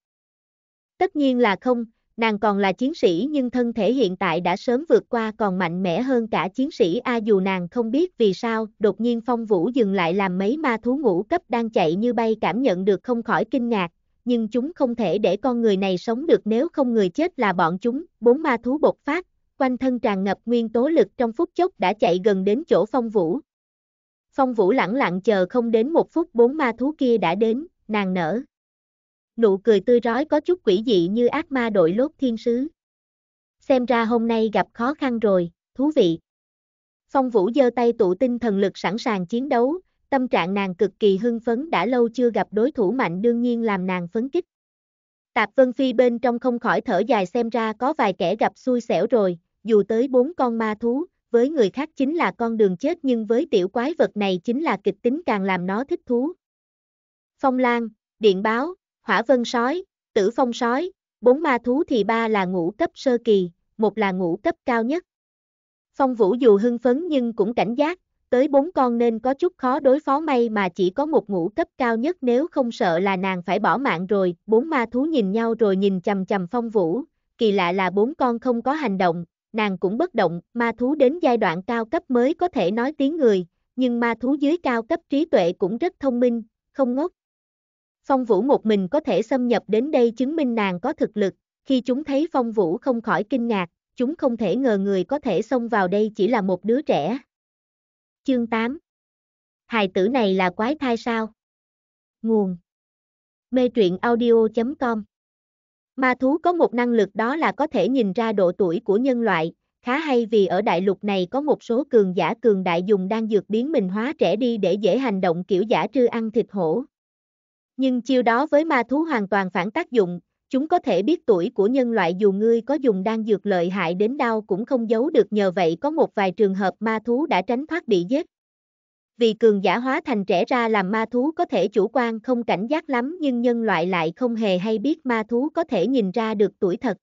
Tất nhiên là không, nàng còn là chiến sĩ nhưng thân thể hiện tại đã sớm vượt qua còn mạnh mẽ hơn cả chiến sĩ A dù nàng không biết vì sao, đột nhiên phong vũ dừng lại làm mấy ma thú ngũ cấp đang chạy như bay cảm nhận được không khỏi kinh ngạc, nhưng chúng không thể để con người này sống được nếu không người chết là bọn chúng, bốn ma thú bột phát, quanh thân tràn ngập nguyên tố lực trong phút chốc đã chạy gần đến chỗ phong vũ. Phong vũ lặng lặng chờ không đến một phút bốn ma thú kia đã đến, nàng nở nụ cười tươi rói có chút quỷ dị như ác ma đội lốt thiên sứ. Xem ra hôm nay gặp khó khăn rồi, thú vị. Phong Vũ giơ tay tụ tinh thần lực sẵn sàng chiến đấu, tâm trạng nàng cực kỳ hưng phấn đã lâu chưa gặp đối thủ mạnh đương nhiên làm nàng phấn kích. Tạp Vân Phi bên trong không khỏi thở dài xem ra có vài kẻ gặp xui xẻo rồi, dù tới bốn con ma thú, với người khác chính là con đường chết nhưng với tiểu quái vật này chính là kịch tính càng làm nó thích thú. Phong Lan, điện báo, hỏa vân sói, tử phong sói, bốn ma thú thì ba là ngũ cấp sơ kỳ, một là ngũ cấp cao nhất. Phong Vũ dù hưng phấn nhưng cũng cảnh giác, tới bốn con nên có chút khó đối phó may mà chỉ có một ngũ cấp cao nhất nếu không sợ là nàng phải bỏ mạng rồi. Bốn ma thú nhìn nhau rồi nhìn chầm chầm Phong Vũ, kỳ lạ là bốn con không có hành động, nàng cũng bất động, ma thú đến giai đoạn cao cấp mới có thể nói tiếng người, nhưng ma thú dưới cao cấp trí tuệ cũng rất thông minh, không ngốc. Phong Vũ một mình có thể xâm nhập đến đây chứng minh nàng có thực lực, khi chúng thấy Phong Vũ không khỏi kinh ngạc, chúng không thể ngờ người có thể xông vào đây chỉ là một đứa trẻ. Chương 8 Hài tử này là quái thai sao? Nguồn Mê truyện audio.com Ma thú có một năng lực đó là có thể nhìn ra độ tuổi của nhân loại, khá hay vì ở đại lục này có một số cường giả cường đại dùng đang dược biến mình hóa trẻ đi để dễ hành động kiểu giả trư ăn thịt hổ, nhưng chiêu đó với ma thú hoàn toàn phản tác dụng, chúng có thể biết tuổi của nhân loại dù ngươi có dùng đang dược lợi hại đến đâu cũng không giấu được nhờ vậy có một vài trường hợp ma thú đã tránh thoát bị giết. Vì cường giả hóa thành trẻ ra làm ma thú có thể chủ quan không cảnh giác lắm nhưng nhân loại lại không hề hay biết ma thú có thể nhìn ra được tuổi thật.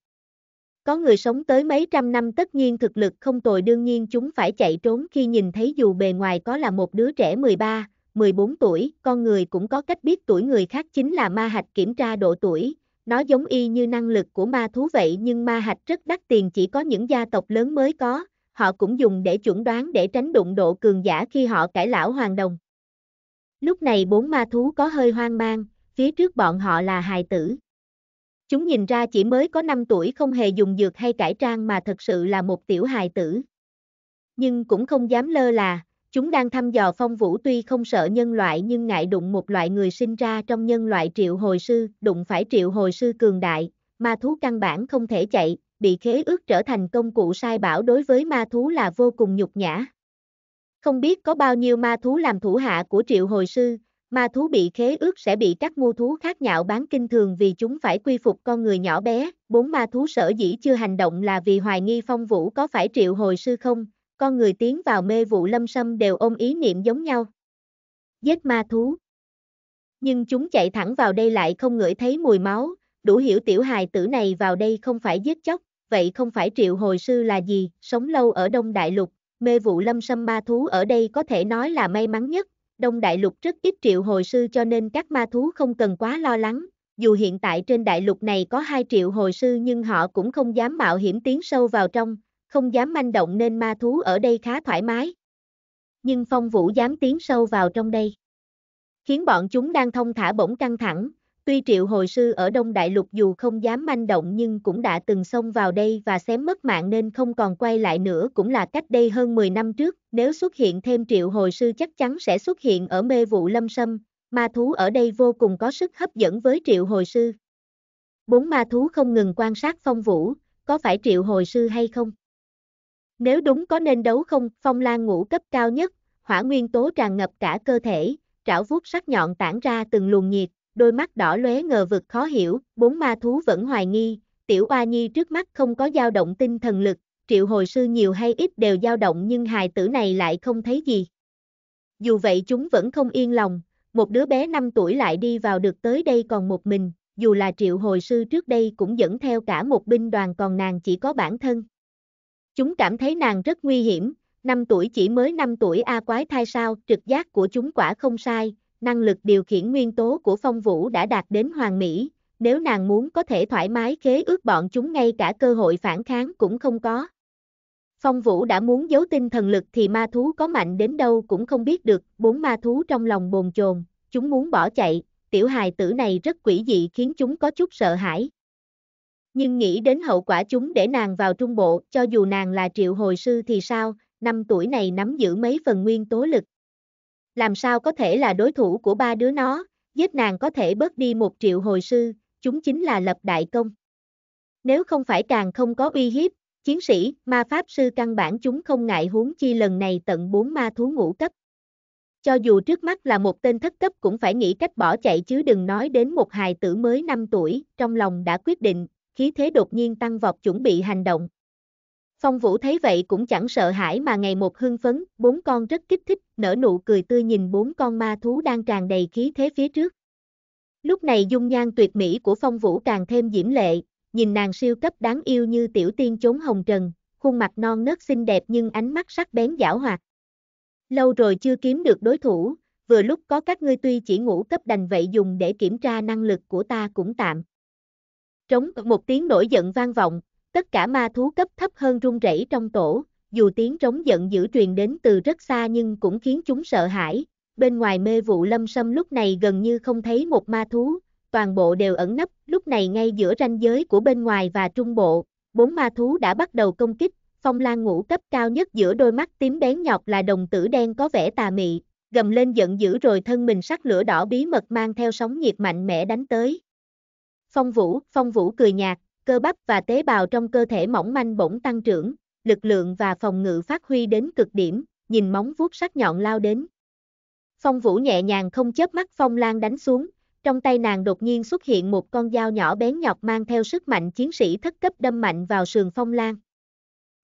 Có người sống tới mấy trăm năm tất nhiên thực lực không tồi đương nhiên chúng phải chạy trốn khi nhìn thấy dù bề ngoài có là một đứa trẻ 13, 14 tuổi, con người cũng có cách biết tuổi người khác chính là ma hạch kiểm tra độ tuổi, nó giống y như năng lực của ma thú vậy nhưng ma hạch rất đắt tiền chỉ có những gia tộc lớn mới có, họ cũng dùng để chuẩn đoán để tránh đụng độ cường giả khi họ cải lão hoàng đồng. Lúc này bốn ma thú có hơi hoang mang, phía trước bọn họ là hài tử. Chúng nhìn ra chỉ mới có 5 tuổi không hề dùng dược hay cải trang mà thật sự là một tiểu hài tử. Nhưng cũng không dám lơ là, Chúng đang thăm dò phong vũ tuy không sợ nhân loại nhưng ngại đụng một loại người sinh ra trong nhân loại triệu hồi sư, đụng phải triệu hồi sư cường đại, ma thú căn bản không thể chạy, bị khế ước trở thành công cụ sai bảo đối với ma thú là vô cùng nhục nhã. Không biết có bao nhiêu ma thú làm thủ hạ của triệu hồi sư, ma thú bị khế ước sẽ bị các mua thú khác nhạo bán kinh thường vì chúng phải quy phục con người nhỏ bé. Bốn ma thú sở dĩ chưa hành động là vì hoài nghi phong vũ có phải triệu hồi sư không, con người tiến vào mê vụ lâm sâm đều ôm ý niệm giống nhau. Giết ma thú. Nhưng chúng chạy thẳng vào đây lại không ngửi thấy mùi máu, đủ hiểu tiểu hài tử này vào đây không phải giết chóc, vậy không phải triệu hồi sư là gì, sống lâu ở Đông Đại Lục, mê vụ lâm sâm ma thú ở đây có thể nói là may mắn nhất. Đông Đại Lục rất ít triệu hồi sư cho nên các ma thú không cần quá lo lắng, dù hiện tại trên đại lục này có 2 triệu hồi sư nhưng họ cũng không dám mạo hiểm tiến sâu vào trong, không dám manh động nên ma thú ở đây khá thoải mái. Nhưng phong vũ dám tiến sâu vào trong đây. Khiến bọn chúng đang thông thả bỗng căng thẳng, tuy triệu hồi sư ở Đông Đại Lục dù không dám manh động nhưng cũng đã từng xông vào đây và xém mất mạng nên không còn quay lại nữa cũng là cách đây hơn 10 năm trước, nếu xuất hiện thêm triệu hồi sư chắc chắn sẽ xuất hiện ở mê vụ lâm sâm, ma thú ở đây vô cùng có sức hấp dẫn với triệu hồi sư. Bốn ma thú không ngừng quan sát phong vũ, có phải triệu hồi sư hay không? Nếu đúng có nên đấu không, phong lan ngũ cấp cao nhất, hỏa nguyên tố tràn ngập cả cơ thể, trảo vuốt sắc nhọn tản ra từng luồng nhiệt, đôi mắt đỏ lóe ngờ vực khó hiểu, bốn ma thú vẫn hoài nghi, tiểu oa nhi trước mắt không có dao động tinh thần lực, triệu hồi sư nhiều hay ít đều dao động nhưng hài tử này lại không thấy gì. Dù vậy chúng vẫn không yên lòng, một đứa bé 5 tuổi lại đi vào được tới đây còn một mình, dù là triệu hồi sư trước đây cũng dẫn theo cả một binh đoàn còn nàng chỉ có bản thân. Chúng cảm thấy nàng rất nguy hiểm, 5 tuổi chỉ mới 5 tuổi A quái thai sao, trực giác của chúng quả không sai, năng lực điều khiển nguyên tố của phong vũ đã đạt đến hoàn mỹ, nếu nàng muốn có thể thoải mái khế ước bọn chúng ngay cả cơ hội phản kháng cũng không có. Phong vũ đã muốn giấu tinh thần lực thì ma thú có mạnh đến đâu cũng không biết được, bốn ma thú trong lòng bồn chồn, chúng muốn bỏ chạy, tiểu hài tử này rất quỷ dị khiến chúng có chút sợ hãi nhưng nghĩ đến hậu quả chúng để nàng vào trung bộ, cho dù nàng là triệu hồi sư thì sao, năm tuổi này nắm giữ mấy phần nguyên tố lực. Làm sao có thể là đối thủ của ba đứa nó, giết nàng có thể bớt đi một triệu hồi sư, chúng chính là lập đại công. Nếu không phải càng không có uy hiếp, chiến sĩ, ma pháp sư căn bản chúng không ngại huống chi lần này tận bốn ma thú ngũ cấp. Cho dù trước mắt là một tên thất cấp cũng phải nghĩ cách bỏ chạy chứ đừng nói đến một hài tử mới 5 tuổi, trong lòng đã quyết định, khí thế đột nhiên tăng vọt chuẩn bị hành động. Phong Vũ thấy vậy cũng chẳng sợ hãi mà ngày một hưng phấn, bốn con rất kích thích, nở nụ cười tươi nhìn bốn con ma thú đang tràn đầy khí thế phía trước. Lúc này dung nhan tuyệt mỹ của Phong Vũ càng thêm diễm lệ, nhìn nàng siêu cấp đáng yêu như tiểu tiên chốn hồng trần, khuôn mặt non nớt xinh đẹp nhưng ánh mắt sắc bén giảo hoạt. Lâu rồi chưa kiếm được đối thủ, vừa lúc có các ngươi tuy chỉ ngủ cấp đành vậy dùng để kiểm tra năng lực của ta cũng tạm. Trống một tiếng nổi giận vang vọng, tất cả ma thú cấp thấp hơn rung rẩy trong tổ, dù tiếng trống giận dữ truyền đến từ rất xa nhưng cũng khiến chúng sợ hãi. Bên ngoài mê vụ lâm sâm lúc này gần như không thấy một ma thú, toàn bộ đều ẩn nấp, lúc này ngay giữa ranh giới của bên ngoài và trung bộ, bốn ma thú đã bắt đầu công kích, phong lan ngũ cấp cao nhất giữa đôi mắt tím bén nhọc là đồng tử đen có vẻ tà mị, gầm lên giận dữ rồi thân mình sắc lửa đỏ bí mật mang theo sóng nhiệt mạnh mẽ đánh tới. Phong Vũ, Phong Vũ cười nhạt, cơ bắp và tế bào trong cơ thể mỏng manh bỗng tăng trưởng, lực lượng và phòng ngự phát huy đến cực điểm, nhìn móng vuốt sắc nhọn lao đến. Phong Vũ nhẹ nhàng không chớp mắt Phong Lan đánh xuống, trong tay nàng đột nhiên xuất hiện một con dao nhỏ bén nhọc mang theo sức mạnh chiến sĩ thất cấp đâm mạnh vào sườn Phong Lan.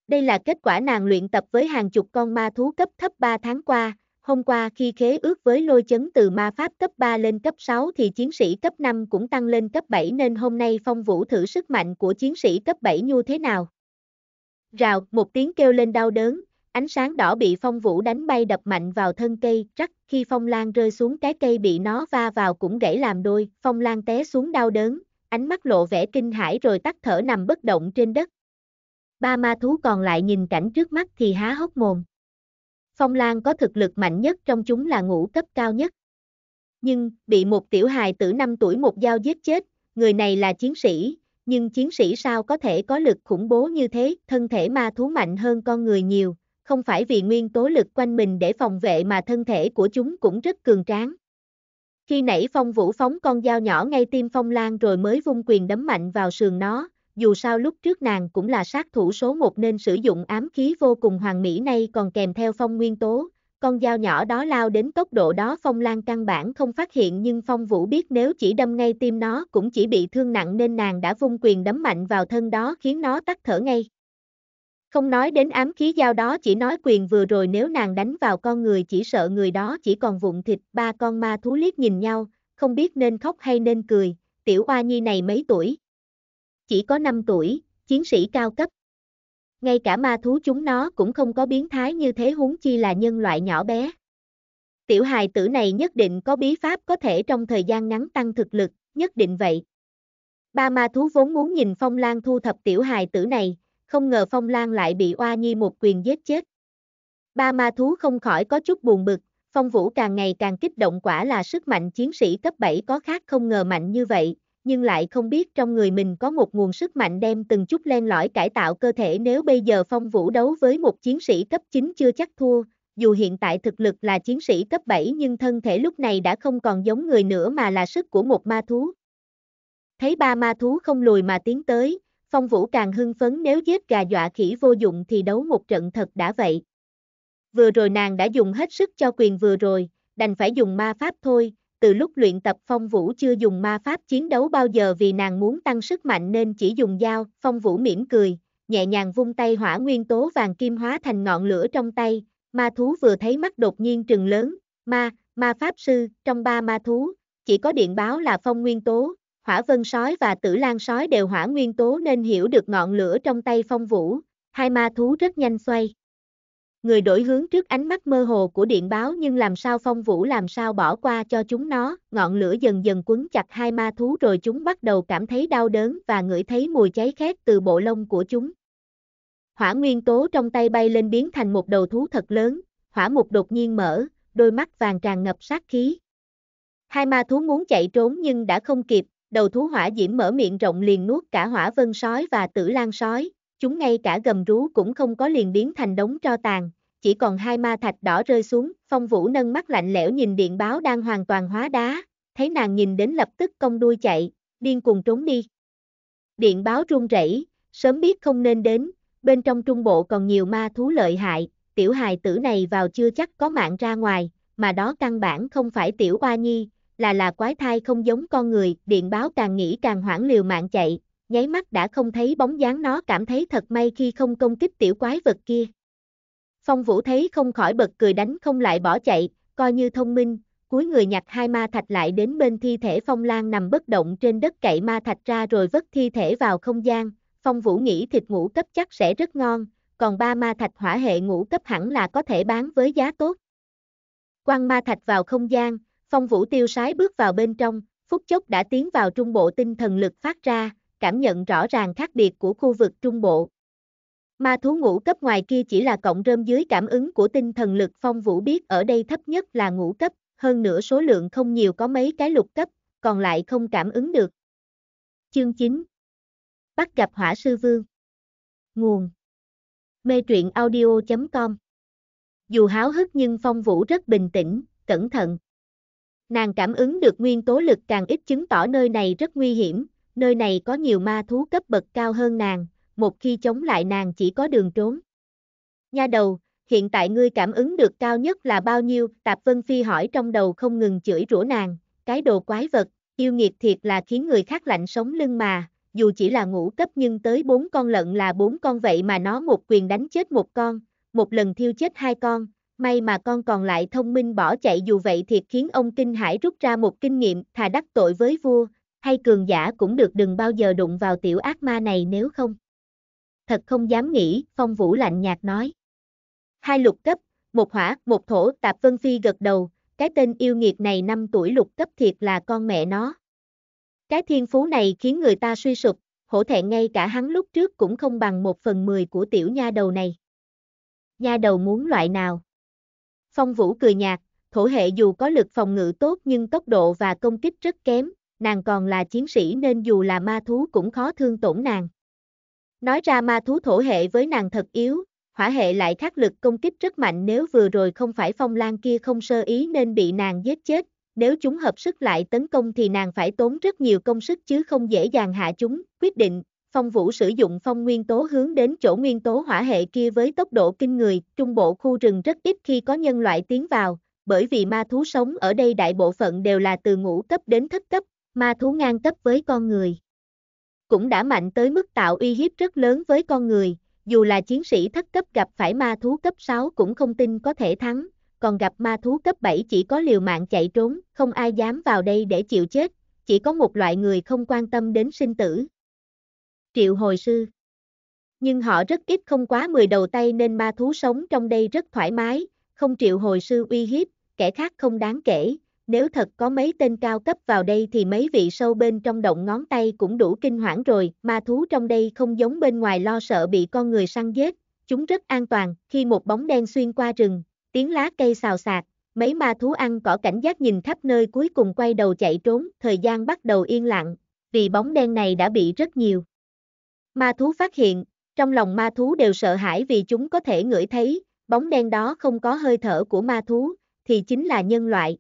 Đây là kết quả nàng luyện tập với hàng chục con ma thú cấp thấp 3 tháng qua, Hôm qua khi khế ước với lôi chấn từ ma pháp cấp 3 lên cấp 6 thì chiến sĩ cấp 5 cũng tăng lên cấp 7 nên hôm nay phong vũ thử sức mạnh của chiến sĩ cấp 7 như thế nào. Rào, một tiếng kêu lên đau đớn, ánh sáng đỏ bị phong vũ đánh bay đập mạnh vào thân cây, rắc, khi phong lan rơi xuống cái cây bị nó va vào cũng gãy làm đôi, phong lan té xuống đau đớn, ánh mắt lộ vẻ kinh hãi rồi tắt thở nằm bất động trên đất. Ba ma thú còn lại nhìn cảnh trước mắt thì há hốc mồm. Phong Lan có thực lực mạnh nhất trong chúng là ngũ cấp cao nhất. Nhưng, bị một tiểu hài tử 5 tuổi một dao giết chết, người này là chiến sĩ, nhưng chiến sĩ sao có thể có lực khủng bố như thế, thân thể ma thú mạnh hơn con người nhiều, không phải vì nguyên tố lực quanh mình để phòng vệ mà thân thể của chúng cũng rất cường tráng. Khi nãy phong vũ phóng con dao nhỏ ngay tim phong lan rồi mới vung quyền đấm mạnh vào sườn nó, dù sao lúc trước nàng cũng là sát thủ số một nên sử dụng ám khí vô cùng hoàng mỹ này còn kèm theo phong nguyên tố, con dao nhỏ đó lao đến tốc độ đó phong lan căn bản không phát hiện nhưng phong vũ biết nếu chỉ đâm ngay tim nó cũng chỉ bị thương nặng nên nàng đã vung quyền đấm mạnh vào thân đó khiến nó tắt thở ngay. Không nói đến ám khí dao đó chỉ nói quyền vừa rồi nếu nàng đánh vào con người chỉ sợ người đó chỉ còn vụn thịt ba con ma thú liếc nhìn nhau, không biết nên khóc hay nên cười, tiểu oa nhi này mấy tuổi, chỉ có 5 tuổi, chiến sĩ cao cấp. Ngay cả ma thú chúng nó cũng không có biến thái như thế huống chi là nhân loại nhỏ bé. Tiểu hài tử này nhất định có bí pháp có thể trong thời gian ngắn tăng thực lực, nhất định vậy. Ba ma thú vốn muốn nhìn Phong Lan thu thập tiểu hài tử này, không ngờ Phong Lan lại bị oa nhi một quyền giết chết. Ba ma thú không khỏi có chút buồn bực, Phong Vũ càng ngày càng kích động quả là sức mạnh chiến sĩ cấp 7 có khác không ngờ mạnh như vậy, nhưng lại không biết trong người mình có một nguồn sức mạnh đem từng chút len lỏi cải tạo cơ thể nếu bây giờ phong vũ đấu với một chiến sĩ cấp 9 chưa chắc thua, dù hiện tại thực lực là chiến sĩ cấp 7 nhưng thân thể lúc này đã không còn giống người nữa mà là sức của một ma thú. Thấy ba ma thú không lùi mà tiến tới, phong vũ càng hưng phấn nếu giết gà dọa khỉ vô dụng thì đấu một trận thật đã vậy. Vừa rồi nàng đã dùng hết sức cho quyền vừa rồi, đành phải dùng ma pháp thôi, từ lúc luyện tập phong vũ chưa dùng ma pháp chiến đấu bao giờ vì nàng muốn tăng sức mạnh nên chỉ dùng dao, phong vũ mỉm cười, nhẹ nhàng vung tay hỏa nguyên tố vàng kim hóa thành ngọn lửa trong tay, ma thú vừa thấy mắt đột nhiên trừng lớn, ma, ma pháp sư, trong ba ma thú, chỉ có điện báo là phong nguyên tố, hỏa vân sói và tử lan sói đều hỏa nguyên tố nên hiểu được ngọn lửa trong tay phong vũ, hai ma thú rất nhanh xoay người đổi hướng trước ánh mắt mơ hồ của điện báo nhưng làm sao phong vũ làm sao bỏ qua cho chúng nó, ngọn lửa dần dần quấn chặt hai ma thú rồi chúng bắt đầu cảm thấy đau đớn và ngửi thấy mùi cháy khét từ bộ lông của chúng. Hỏa nguyên tố trong tay bay lên biến thành một đầu thú thật lớn, hỏa mục đột nhiên mở, đôi mắt vàng tràn ngập sát khí. Hai ma thú muốn chạy trốn nhưng đã không kịp, đầu thú hỏa diễm mở miệng rộng liền nuốt cả hỏa vân sói và tử lan sói, chúng ngay cả gầm rú cũng không có liền biến thành đống tro tàn, chỉ còn hai ma thạch đỏ rơi xuống, phong vũ nâng mắt lạnh lẽo nhìn điện báo đang hoàn toàn hóa đá, thấy nàng nhìn đến lập tức cong đuôi chạy, điên cuồng trốn đi. Điện báo run rẩy, sớm biết không nên đến, bên trong trung bộ còn nhiều ma thú lợi hại, tiểu hài tử này vào chưa chắc có mạng ra ngoài, mà đó căn bản không phải tiểu oa nhi, là là quái thai không giống con người, điện báo càng nghĩ càng hoảng liều mạng chạy, nháy mắt đã không thấy bóng dáng nó cảm thấy thật may khi không công kích tiểu quái vật kia. Phong Vũ thấy không khỏi bật cười đánh không lại bỏ chạy, coi như thông minh, cuối người nhặt hai ma thạch lại đến bên thi thể Phong Lan nằm bất động trên đất cậy ma thạch ra rồi vứt thi thể vào không gian, Phong Vũ nghĩ thịt ngũ cấp chắc sẽ rất ngon, còn ba ma thạch hỏa hệ ngũ cấp hẳn là có thể bán với giá tốt. Quăng ma thạch vào không gian, Phong Vũ tiêu sái bước vào bên trong, phút chốc đã tiến vào trung bộ tinh thần lực phát ra, cảm nhận rõ ràng khác biệt của khu vực trung bộ. Ma thú ngũ cấp ngoài kia chỉ là cộng rơm dưới cảm ứng của tinh thần lực phong vũ biết ở đây thấp nhất là ngũ cấp, hơn nữa số lượng không nhiều có mấy cái lục cấp, còn lại không cảm ứng được. Chương 9 Bắt gặp hỏa sư vương Nguồn Mê truyện audio.com Dù háo hức nhưng phong vũ rất bình tĩnh, cẩn thận. Nàng cảm ứng được nguyên tố lực càng ít chứng tỏ nơi này rất nguy hiểm, nơi này có nhiều ma thú cấp bậc cao hơn nàng, một khi chống lại nàng chỉ có đường trốn. Nha đầu, hiện tại ngươi cảm ứng được cao nhất là bao nhiêu, Tạp Vân Phi hỏi trong đầu không ngừng chửi rủa nàng, cái đồ quái vật, yêu nghiệt thiệt là khiến người khác lạnh sống lưng mà, dù chỉ là ngũ cấp nhưng tới bốn con lợn là bốn con vậy mà nó một quyền đánh chết một con, một lần thiêu chết hai con, may mà con còn lại thông minh bỏ chạy dù vậy thiệt khiến ông kinh hải rút ra một kinh nghiệm thà đắc tội với vua, hay cường giả cũng được đừng bao giờ đụng vào tiểu ác ma này nếu không. Thật không dám nghĩ, phong vũ lạnh nhạt nói. Hai lục cấp, một hỏa, một thổ, tạp vân phi gật đầu, cái tên yêu nghiệt này năm tuổi lục cấp thiệt là con mẹ nó. Cái thiên phú này khiến người ta suy sụp, hổ thẹn ngay cả hắn lúc trước cũng không bằng một phần mười của tiểu nha đầu này. Nha đầu muốn loại nào? Phong vũ cười nhạt, thổ hệ dù có lực phòng ngự tốt nhưng tốc độ và công kích rất kém, nàng còn là chiến sĩ nên dù là ma thú cũng khó thương tổn nàng. Nói ra ma thú thổ hệ với nàng thật yếu, hỏa hệ lại khắc lực công kích rất mạnh nếu vừa rồi không phải phong lan kia không sơ ý nên bị nàng giết chết, nếu chúng hợp sức lại tấn công thì nàng phải tốn rất nhiều công sức chứ không dễ dàng hạ chúng, quyết định, phong vũ sử dụng phong nguyên tố hướng đến chỗ nguyên tố hỏa hệ kia với tốc độ kinh người, trung bộ khu rừng rất ít khi có nhân loại tiến vào, bởi vì ma thú sống ở đây đại bộ phận đều là từ ngũ cấp đến thất cấp, ma thú ngang cấp với con người. Cũng đã mạnh tới mức tạo uy hiếp rất lớn với con người, dù là chiến sĩ thất cấp gặp phải ma thú cấp 6 cũng không tin có thể thắng, còn gặp ma thú cấp 7 chỉ có liều mạng chạy trốn, không ai dám vào đây để chịu chết, chỉ có một loại người không quan tâm đến sinh tử. Triệu hồi sư Nhưng họ rất ít không quá 10 đầu tay nên ma thú sống trong đây rất thoải mái, không triệu hồi sư uy hiếp, kẻ khác không đáng kể, nếu thật có mấy tên cao cấp vào đây thì mấy vị sâu bên trong động ngón tay cũng đủ kinh hoảng rồi, ma thú trong đây không giống bên ngoài lo sợ bị con người săn giết, chúng rất an toàn, khi một bóng đen xuyên qua rừng, tiếng lá cây xào xạc, mấy ma thú ăn cỏ cảnh giác nhìn khắp nơi cuối cùng quay đầu chạy trốn, thời gian bắt đầu yên lặng, vì bóng đen này đã bị rất nhiều. Ma thú phát hiện, trong lòng ma thú đều sợ hãi vì chúng có thể ngửi thấy, bóng đen đó không có hơi thở của ma thú, thì chính là nhân loại,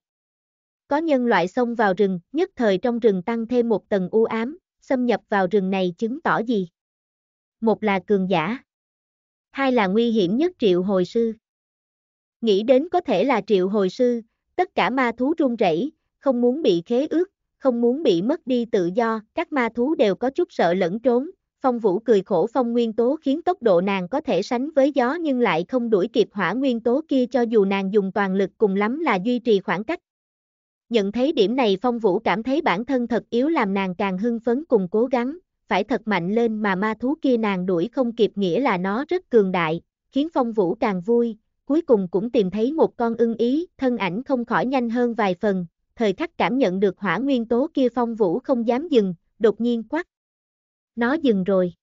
có nhân loại xông vào rừng, nhất thời trong rừng tăng thêm một tầng u ám, xâm nhập vào rừng này chứng tỏ gì? Một là cường giả, hai là nguy hiểm nhất triệu hồi sư. Nghĩ đến có thể là triệu hồi sư, tất cả ma thú run rẩy, không muốn bị khế ước, không muốn bị mất đi tự do, các ma thú đều có chút sợ lẫn trốn. Phong Vũ cười khổ phong nguyên tố khiến tốc độ nàng có thể sánh với gió nhưng lại không đuổi kịp hỏa nguyên tố kia cho dù nàng dùng toàn lực cùng lắm là duy trì khoảng cách, Nhận thấy điểm này Phong Vũ cảm thấy bản thân thật yếu làm nàng càng hưng phấn cùng cố gắng, phải thật mạnh lên mà ma thú kia nàng đuổi không kịp nghĩa là nó rất cường đại, khiến Phong Vũ càng vui, cuối cùng cũng tìm thấy một con ưng ý, thân ảnh không khỏi nhanh hơn vài phần, thời khắc cảm nhận được hỏa nguyên tố kia Phong Vũ không dám dừng, đột nhiên quát Nó dừng rồi.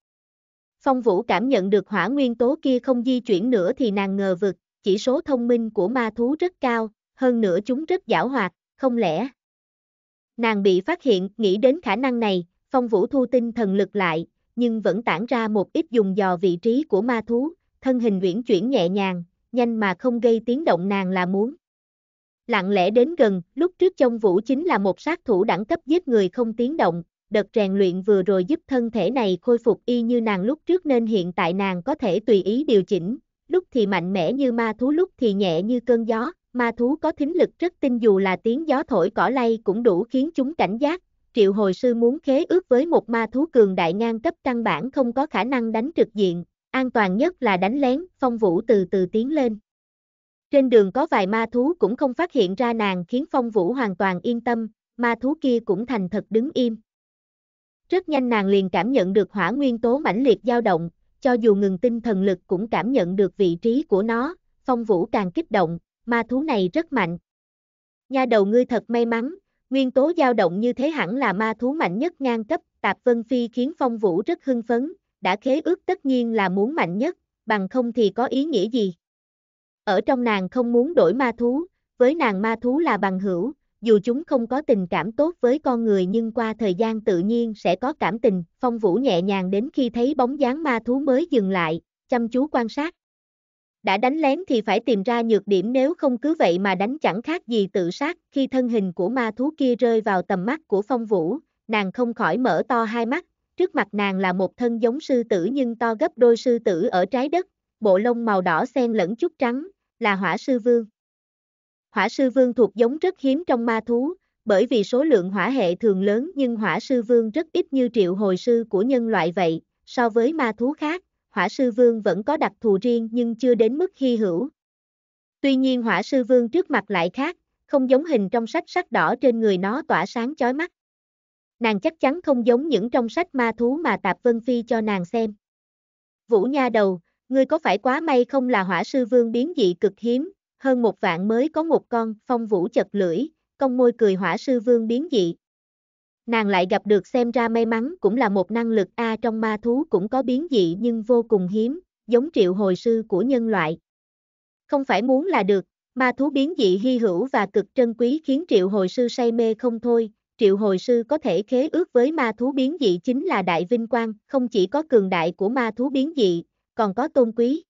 Phong Vũ cảm nhận được hỏa nguyên tố kia không di chuyển nữa thì nàng ngờ vực, chỉ số thông minh của ma thú rất cao, hơn nữa chúng rất giảo hoạt, không lẽ? Nàng bị phát hiện, nghĩ đến khả năng này, phong vũ thu tinh thần lực lại, nhưng vẫn tản ra một ít dùng dò vị trí của ma thú, thân hình uyển chuyển nhẹ nhàng, nhanh mà không gây tiếng động nàng là muốn. Lặng lẽ đến gần, lúc trước trong vũ chính là một sát thủ đẳng cấp giết người không tiếng động, đợt rèn luyện vừa rồi giúp thân thể này khôi phục y như nàng lúc trước nên hiện tại nàng có thể tùy ý điều chỉnh, lúc thì mạnh mẽ như ma thú lúc thì nhẹ như cơn gió ma thú có thính lực rất tinh dù là tiếng gió thổi cỏ lay cũng đủ khiến chúng cảnh giác, triệu hồi sư muốn khế ước với một ma thú cường đại ngang cấp căn bản không có khả năng đánh trực diện, an toàn nhất là đánh lén, phong vũ từ từ tiến lên. Trên đường có vài ma thú cũng không phát hiện ra nàng khiến phong vũ hoàn toàn yên tâm, ma thú kia cũng thành thật đứng im. Rất nhanh nàng liền cảm nhận được hỏa nguyên tố mãnh liệt dao động, cho dù ngừng tinh thần lực cũng cảm nhận được vị trí của nó, phong vũ càng kích động, ma thú này rất mạnh. Nha đầu ngươi thật may mắn, nguyên tố dao động như thế hẳn là ma thú mạnh nhất ngang cấp, Tạp Vân Phi khiến Phong Vũ rất hưng phấn, đã khế ước tất nhiên là muốn mạnh nhất, bằng không thì có ý nghĩa gì. Ở trong nàng không muốn đổi ma thú, với nàng ma thú là bằng hữu, dù chúng không có tình cảm tốt với con người nhưng qua thời gian tự nhiên sẽ có cảm tình, Phong Vũ nhẹ nhàng đến khi thấy bóng dáng ma thú mới dừng lại, chăm chú quan sát đã đánh lén thì phải tìm ra nhược điểm nếu không cứ vậy mà đánh chẳng khác gì tự sát. Khi thân hình của ma thú kia rơi vào tầm mắt của phong vũ, nàng không khỏi mở to hai mắt, trước mặt nàng là một thân giống sư tử nhưng to gấp đôi sư tử ở trái đất, bộ lông màu đỏ xen lẫn chút trắng, là hỏa sư vương. Hỏa sư vương thuộc giống rất hiếm trong ma thú, bởi vì số lượng hỏa hệ thường lớn nhưng hỏa sư vương rất ít như triệu hồi sư của nhân loại vậy, so với ma thú khác, hỏa sư vương vẫn có đặc thù riêng nhưng chưa đến mức hy hữu. Tuy nhiên hỏa sư vương trước mặt lại khác, không giống hình trong sách sắc đỏ trên người nó tỏa sáng chói mắt. Nàng chắc chắn không giống những trong sách ma thú mà Tạp Vân Phi cho nàng xem. Vũ Nha đầu, ngươi có phải quá may không là hỏa sư vương biến dị cực hiếm, hơn một vạn mới có một con, phong vũ chật lưỡi, công môi cười hỏa sư vương biến dị nàng lại gặp được xem ra may mắn cũng là một năng lực A trong ma thú cũng có biến dị nhưng vô cùng hiếm, giống triệu hồi sư của nhân loại. Không phải muốn là được, ma thú biến dị hy hữu và cực trân quý khiến triệu hồi sư say mê không thôi, triệu hồi sư có thể khế ước với ma thú biến dị chính là đại vinh quang, không chỉ có cường đại của ma thú biến dị, còn có tôn quý.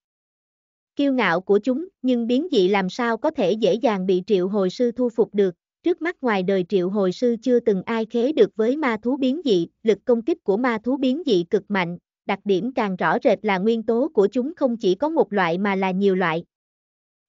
Kiêu ngạo của chúng, nhưng biến dị làm sao có thể dễ dàng bị triệu hồi sư thu phục được, Trước mắt ngoài đời triệu hồi sư chưa từng ai khế được với ma thú biến dị, lực công kích của ma thú biến dị cực mạnh, đặc điểm càng rõ rệt là nguyên tố của chúng không chỉ có một loại mà là nhiều loại.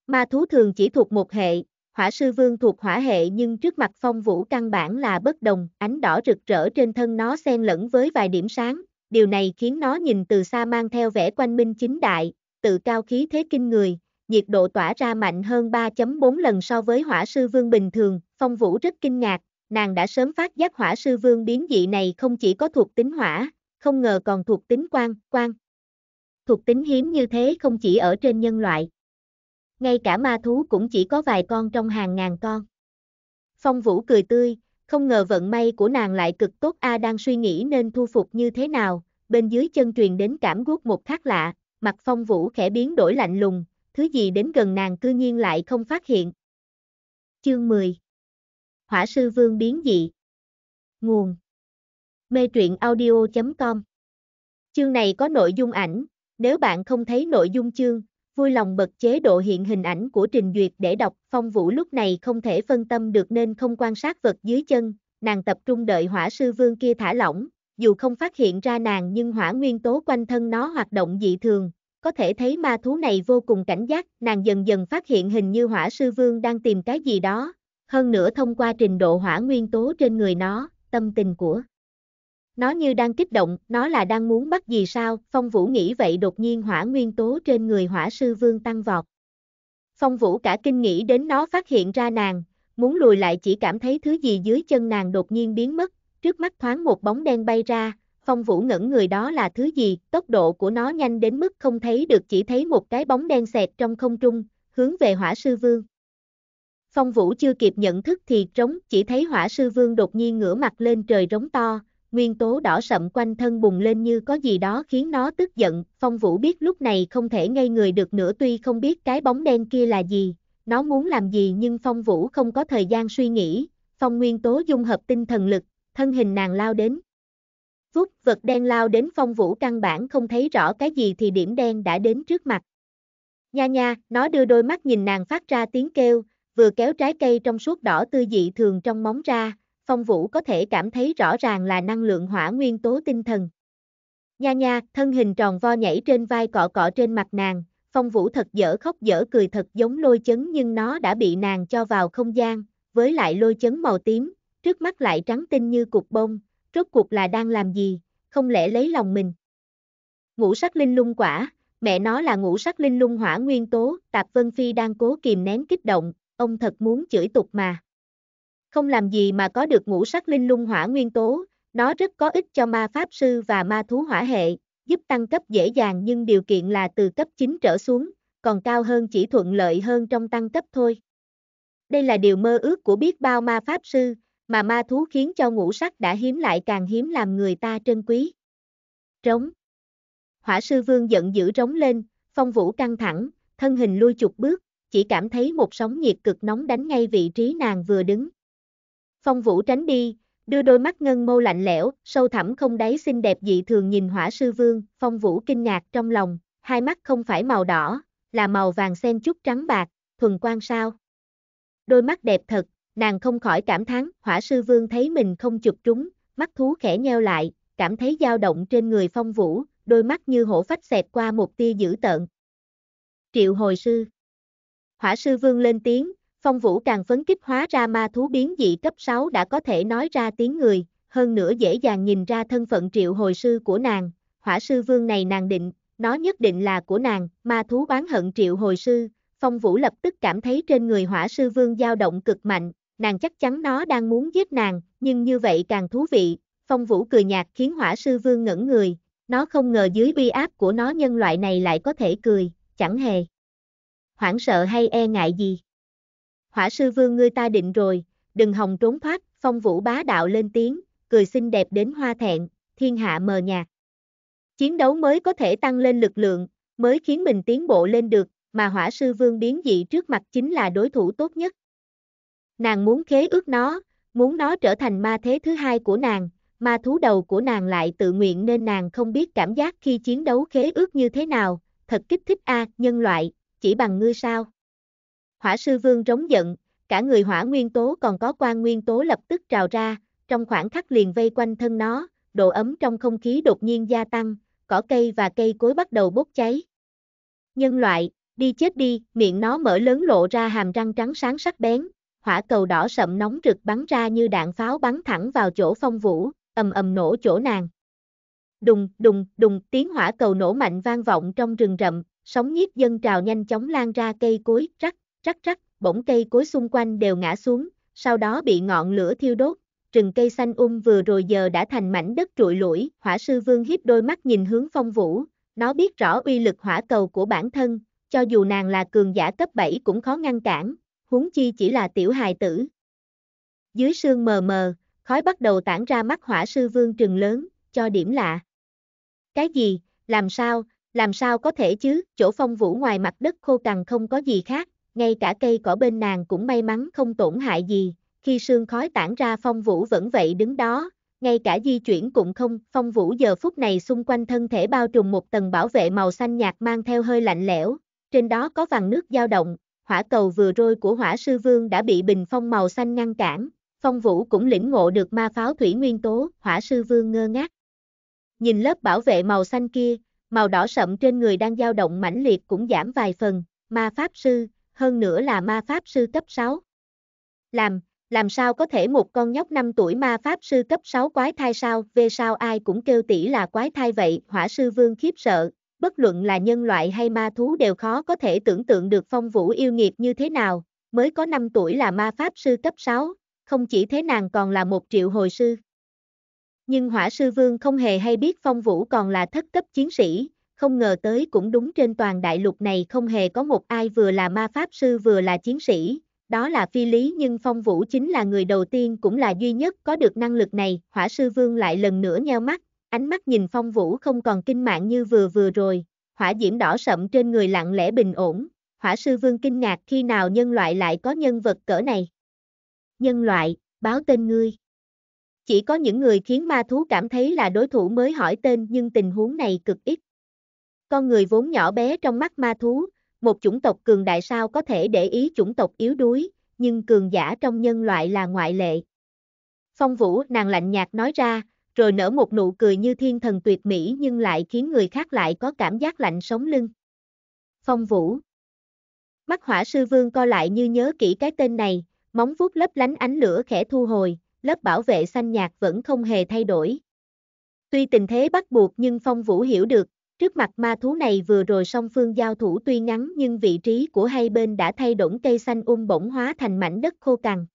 Ma thú thường chỉ thuộc một hệ, hỏa sư vương thuộc hỏa hệ nhưng trước mặt phong vũ căn bản là bất đồng, ánh đỏ rực rỡ trên thân nó xen lẫn với vài điểm sáng, điều này khiến nó nhìn từ xa mang theo vẻ quanh minh chính đại, tự cao khí thế kinh người, nhiệt độ tỏa ra mạnh hơn 3.4 lần so với hỏa sư vương bình thường, Phong Vũ rất kinh ngạc, nàng đã sớm phát giác hỏa sư vương biến dị này không chỉ có thuộc tính hỏa, không ngờ còn thuộc tính quang, quang. Thuộc tính hiếm như thế không chỉ ở trên nhân loại. Ngay cả ma thú cũng chỉ có vài con trong hàng ngàn con. Phong Vũ cười tươi, không ngờ vận may của nàng lại cực tốt A đang suy nghĩ nên thu phục như thế nào, bên dưới chân truyền đến cảm guốc một khác lạ, mặt Phong Vũ khẽ biến đổi lạnh lùng, thứ gì đến gần nàng cư nhiên lại không phát hiện. Chương 10 Hỏa sư vương biến dị. Nguồn. Mê truyện audio.com Chương này có nội dung ảnh, nếu bạn không thấy nội dung chương, vui lòng bật chế độ hiện hình ảnh của trình duyệt để đọc. Phong vũ lúc này không thể phân tâm được nên không quan sát vật dưới chân, nàng tập trung đợi hỏa sư vương kia thả lỏng, dù không phát hiện ra nàng nhưng hỏa nguyên tố quanh thân nó hoạt động dị thường, có thể thấy ma thú này vô cùng cảnh giác, nàng dần dần phát hiện hình như hỏa sư vương đang tìm cái gì đó, hơn nữa thông qua trình độ hỏa nguyên tố trên người nó, tâm tình của. Nó như đang kích động, nó là đang muốn bắt gì sao, Phong Vũ nghĩ vậy đột nhiên hỏa nguyên tố trên người hỏa sư vương tăng vọt. Phong Vũ cả kinh nghĩ đến nó phát hiện ra nàng, muốn lùi lại chỉ cảm thấy thứ gì dưới chân nàng đột nhiên biến mất, trước mắt thoáng một bóng đen bay ra, Phong Vũ ngẩn người đó là thứ gì, tốc độ của nó nhanh đến mức không thấy được chỉ thấy một cái bóng đen xẹt trong không trung, hướng về hỏa sư vương. Phong Vũ chưa kịp nhận thức thì trống chỉ thấy hỏa sư vương đột nhiên ngửa mặt lên trời rống to, nguyên tố đỏ sậm quanh thân bùng lên như có gì đó khiến nó tức giận. Phong Vũ biết lúc này không thể ngây người được nữa tuy không biết cái bóng đen kia là gì, nó muốn làm gì nhưng Phong Vũ không có thời gian suy nghĩ. Phong nguyên tố dung hợp tinh thần lực, thân hình nàng lao đến. Vút vật đen lao đến Phong Vũ căn bản không thấy rõ cái gì thì điểm đen đã đến trước mặt. Nha nha, nó đưa đôi mắt nhìn nàng phát ra tiếng kêu, vừa kéo trái cây trong suốt đỏ tươi dị thường trong móng ra, Phong Vũ có thể cảm thấy rõ ràng là năng lượng hỏa nguyên tố tinh thần. Nha nha, thân hình tròn vo nhảy trên vai cọ cọ trên mặt nàng, Phong Vũ thật dở khóc dở cười thật giống lôi chấn nhưng nó đã bị nàng cho vào không gian, với lại lôi chấn màu tím, trước mắt lại trắng tinh như cục bông, rốt cuộc là đang làm gì, không lẽ lấy lòng mình. Ngũ sắc linh lung quả, mẹ nó là ngũ sắc linh lung hỏa nguyên tố, Tạp Vân Phi đang cố kìm nén kích động, ông thật muốn chửi tục mà. Không làm gì mà có được ngũ sắc linh lung hỏa nguyên tố, nó rất có ích cho ma pháp sư và ma thú hỏa hệ, giúp tăng cấp dễ dàng nhưng điều kiện là từ cấp 9 trở xuống, còn cao hơn chỉ thuận lợi hơn trong tăng cấp thôi. Đây là điều mơ ước của biết bao ma pháp sư, mà ma thú khiến cho ngũ sắc đã hiếm lại càng hiếm làm người ta trân quý. Trống Hỏa sư vương giận dữ rống lên, phong vũ căng thẳng, thân hình lui chục bước, chỉ cảm thấy một sóng nhiệt cực nóng đánh ngay vị trí nàng vừa đứng. Phong Vũ tránh đi, đưa đôi mắt ngân mâu lạnh lẽo, sâu thẳm không đáy xinh đẹp dị thường nhìn hỏa sư vương, Phong Vũ kinh ngạc trong lòng, hai mắt không phải màu đỏ, là màu vàng xen chút trắng bạc, thuần quan sao. Đôi mắt đẹp thật, nàng không khỏi cảm thán, hỏa sư vương thấy mình không chụp trúng, mắt thú khẽ nheo lại, cảm thấy dao động trên người Phong Vũ, đôi mắt như hổ phách xẹt qua một tia dữ tợn. Triệu hồi sư Hỏa sư vương lên tiếng, phong vũ càng phấn kích hóa ra ma thú biến dị cấp 6 đã có thể nói ra tiếng người, hơn nữa dễ dàng nhìn ra thân phận triệu hồi sư của nàng, hỏa sư vương này nàng định, nó nhất định là của nàng, ma thú oán hận triệu hồi sư, phong vũ lập tức cảm thấy trên người hỏa sư vương dao động cực mạnh, nàng chắc chắn nó đang muốn giết nàng, nhưng như vậy càng thú vị, phong vũ cười nhạt khiến hỏa sư vương ngẩn người, nó không ngờ dưới bi áp của nó nhân loại này lại có thể cười, chẳng hề hoảng sợ hay e ngại gì. Hỏa sư vương ngươi ta định rồi, đừng hòng trốn thoát, phong vũ bá đạo lên tiếng, cười xinh đẹp đến hoa thẹn, thiên hạ mờ nhạt. Chiến đấu mới có thể tăng lên lực lượng, mới khiến mình tiến bộ lên được, mà hỏa sư vương biến dị trước mặt chính là đối thủ tốt nhất. Nàng muốn khế ước nó, muốn nó trở thành ma thế thứ hai của nàng, ma thú đầu của nàng lại tự nguyện nên nàng không biết cảm giác khi chiến đấu khế ước như thế nào, thật kích thích a nhân loại, chỉ bằng ngươi sao? Hỏa sư vương rống giận, cả người hỏa nguyên tố còn có quan nguyên tố lập tức trào ra, trong khoảng khắc liền vây quanh thân nó, độ ấm trong không khí đột nhiên gia tăng, cỏ cây và cây cối bắt đầu bốc cháy. Nhân loại, đi chết đi, miệng nó mở lớn lộ ra hàm răng trắng sáng sắc bén, hỏa cầu đỏ sậm nóng rực bắn ra như đạn pháo bắn thẳng vào chỗ phong vũ, ầm ầm nổ chỗ nàng. Đùng, đùng, đùng, tiếng hỏa cầu nổ mạnh vang vọng trong rừng rậm, sóng nhiếp dân trào nhanh chóng lan ra cây cối, rắc, rắc rắc, bỗng cây cối xung quanh đều ngã xuống, sau đó bị ngọn lửa thiêu đốt, rừng cây xanh um vừa rồi giờ đã thành mảnh đất trụi lủi, hỏa sư vương hiếp đôi mắt nhìn hướng phong vũ, nó biết rõ uy lực hỏa cầu của bản thân, cho dù nàng là cường giả cấp 7 cũng khó ngăn cản, huống chi chỉ là tiểu hài tử. Dưới sương mờ mờ, khói bắt đầu tản ra mắt hỏa sư vương trừng lớn, cho điểm lạ. Cái gì, làm sao, làm sao có thể chứ, chỗ phong vũ ngoài mặt đất khô cằn không có gì khác, ngay cả cây cỏ bên nàng cũng may mắn không tổn hại gì, khi sương khói tản ra phong vũ vẫn vậy đứng đó, ngay cả di chuyển cũng không, phong vũ giờ phút này xung quanh thân thể bao trùm một tầng bảo vệ màu xanh nhạt mang theo hơi lạnh lẽo, trên đó có vàng nước dao động, hỏa cầu vừa rồi của hỏa sư vương đã bị bình phong màu xanh ngăn cản, phong vũ cũng lĩnh ngộ được ma pháo thủy nguyên tố, hỏa sư vương ngơ ngác. Nhìn lớp bảo vệ màu xanh kia, Màu đỏ sậm trên người đang dao động mãnh liệt cũng giảm vài phần, ma pháp sư, hơn nữa là ma pháp sư cấp 6. Làm, làm sao có thể một con nhóc 5 tuổi ma pháp sư cấp 6 quái thai sao, về sao ai cũng kêu tỷ là quái thai vậy, hỏa sư vương khiếp sợ, bất luận là nhân loại hay ma thú đều khó có thể tưởng tượng được phong vũ yêu nghiệt như thế nào, mới có 5 tuổi là ma pháp sư cấp 6, không chỉ thế nàng còn là một triệu hồi sư. Nhưng hỏa sư vương không hề hay biết phong vũ còn là thất cấp chiến sĩ, không ngờ tới cũng đúng trên toàn đại lục này không hề có một ai vừa là ma pháp sư vừa là chiến sĩ, đó là phi lý nhưng phong vũ chính là người đầu tiên cũng là duy nhất có được năng lực này, hỏa sư vương lại lần nữa nheo mắt, ánh mắt nhìn phong vũ không còn kinh mạng như vừa vừa rồi, hỏa diễm đỏ sậm trên người lặng lẽ bình ổn, hỏa sư vương kinh ngạc khi nào nhân loại lại có nhân vật cỡ này. Nhân loại, báo tên ngươi. Chỉ có những người khiến ma thú cảm thấy là đối thủ mới hỏi tên nhưng tình huống này cực ít. Con người vốn nhỏ bé trong mắt ma thú, một chủng tộc cường đại sao có thể để ý chủng tộc yếu đuối, nhưng cường giả trong nhân loại là ngoại lệ. Phong Vũ nàng lạnh nhạt nói ra, rồi nở một nụ cười như thiên thần tuyệt mỹ nhưng lại khiến người khác lại có cảm giác lạnh sống lưng. Phong Vũ Mắt hỏa sư vương co lại như nhớ kỹ cái tên này, móng vuốt lấp lánh ánh lửa khẽ thu hồi, lớp bảo vệ xanh nhạt vẫn không hề thay đổi. Tuy tình thế bắt buộc nhưng Phong Vũ hiểu được, trước mặt ma thú này vừa rồi song phương giao thủ tuy ngắn nhưng vị trí của hai bên đã thay đổi cây xanh um bỗng hóa thành mảnh đất khô cằn.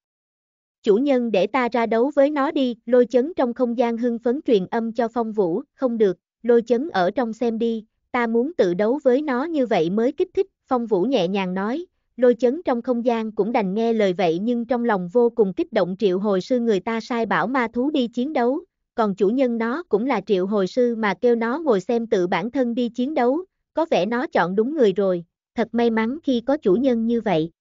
Chủ nhân để ta ra đấu với nó đi, lôi chấn trong không gian hưng phấn truyền âm cho Phong Vũ, không được, lôi chấn ở trong xem đi, ta muốn tự đấu với nó như vậy mới kích thích, Phong Vũ nhẹ nhàng nói, lôi chấn trong không gian cũng đành nghe lời vậy nhưng trong lòng vô cùng kích động triệu hồi sư người ta sai bảo ma thú đi chiến đấu, còn chủ nhân nó cũng là triệu hồi sư mà kêu nó ngồi xem tự bản thân đi chiến đấu, có vẻ nó chọn đúng người rồi, thật may mắn khi có chủ nhân như vậy.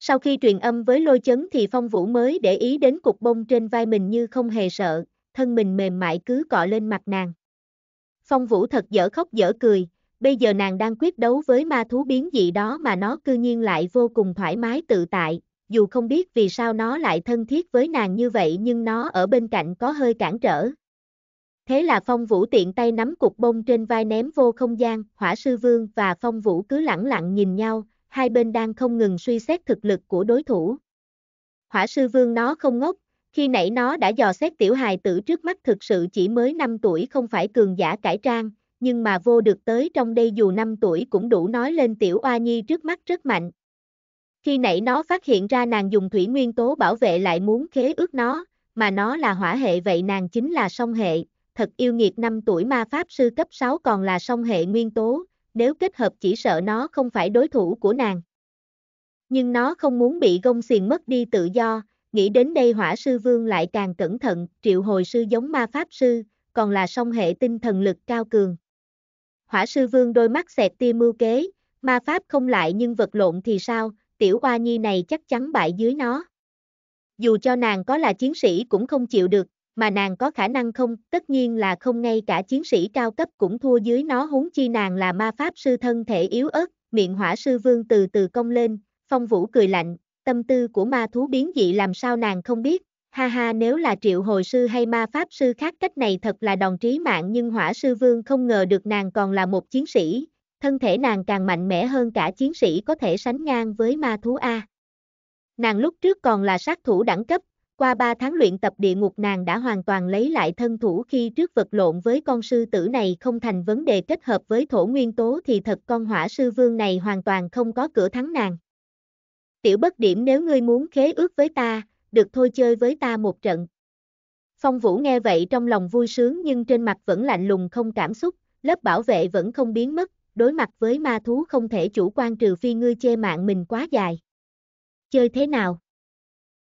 Sau khi truyền âm với lôi chấn thì phong vũ mới để ý đến cục bông trên vai mình như không hề sợ, thân mình mềm mại cứ cọ lên mặt nàng. Phong vũ thật dở khóc dở cười, bây giờ nàng đang quyết đấu với ma thú biến dị đó mà nó cư nhiên lại vô cùng thoải mái tự tại, dù không biết vì sao nó lại thân thiết với nàng như vậy nhưng nó ở bên cạnh có hơi cản trở. Thế là phong vũ tiện tay nắm cục bông trên vai ném vô không gian, hỏa sư vương và phong vũ cứ lẳng lặng nhìn nhau, hai bên đang không ngừng suy xét thực lực của đối thủ. Hỏa sư vương nó không ngốc, khi nãy nó đã dò xét tiểu hài tử trước mắt thực sự chỉ mới 5 tuổi không phải cường giả cải trang, nhưng mà vô được tới trong đây dù 5 tuổi cũng đủ nói lên tiểu oa nhi trước mắt rất mạnh. Khi nãy nó phát hiện ra nàng dùng thủy nguyên tố bảo vệ lại muốn khế ước nó, mà nó là hỏa hệ vậy nàng chính là song hệ, thật yêu nghiệt 5 tuổi ma pháp sư cấp 6 còn là song hệ nguyên tố, nếu kết hợp chỉ sợ nó không phải đối thủ của nàng. Nhưng nó không muốn bị gông xiềng mất đi tự do, nghĩ đến đây hỏa sư vương lại càng cẩn thận, triệu hồi sư giống ma pháp sư, còn là song hệ tinh thần lực cao cường. Hỏa sư vương đôi mắt xẹt tia mưu kế, ma pháp không lại nhưng vật lộn thì sao, tiểu hoa nhi này chắc chắn bại dưới nó. Dù cho nàng có là chiến sĩ cũng không chịu được, mà nàng có khả năng không, tất nhiên là không ngay cả chiến sĩ cao cấp cũng thua dưới nó huống chi nàng là ma pháp sư thân thể yếu ớt, miệng hỏa sư vương từ từ cong lên, phong vũ cười lạnh, tâm tư của ma thú biến dị làm sao nàng không biết, Ha ha nếu là triệu hồi sư hay ma pháp sư khác cách này thật là đòn trí mạng nhưng hỏa sư vương không ngờ được nàng còn là một chiến sĩ, thân thể nàng càng mạnh mẽ hơn cả chiến sĩ có thể sánh ngang với ma thú A. Nàng lúc trước còn là sát thủ đẳng cấp, qua 3 tháng luyện tập địa ngục nàng đã hoàn toàn lấy lại thân thủ khi trước vật lộn với con sư tử này không thành vấn đề kết hợp với thổ nguyên tố thì thật con hỏa sư vương này hoàn toàn không có cửa thắng nàng. Tiểu bất điểm nếu ngươi muốn khế ước với ta, được thôi chơi với ta một trận. Phong Vũ nghe vậy trong lòng vui sướng nhưng trên mặt vẫn lạnh lùng không cảm xúc, lớp bảo vệ vẫn không biến mất, đối mặt với ma thú không thể chủ quan trừ phi ngươi chê mạng mình quá dài. Chơi thế nào?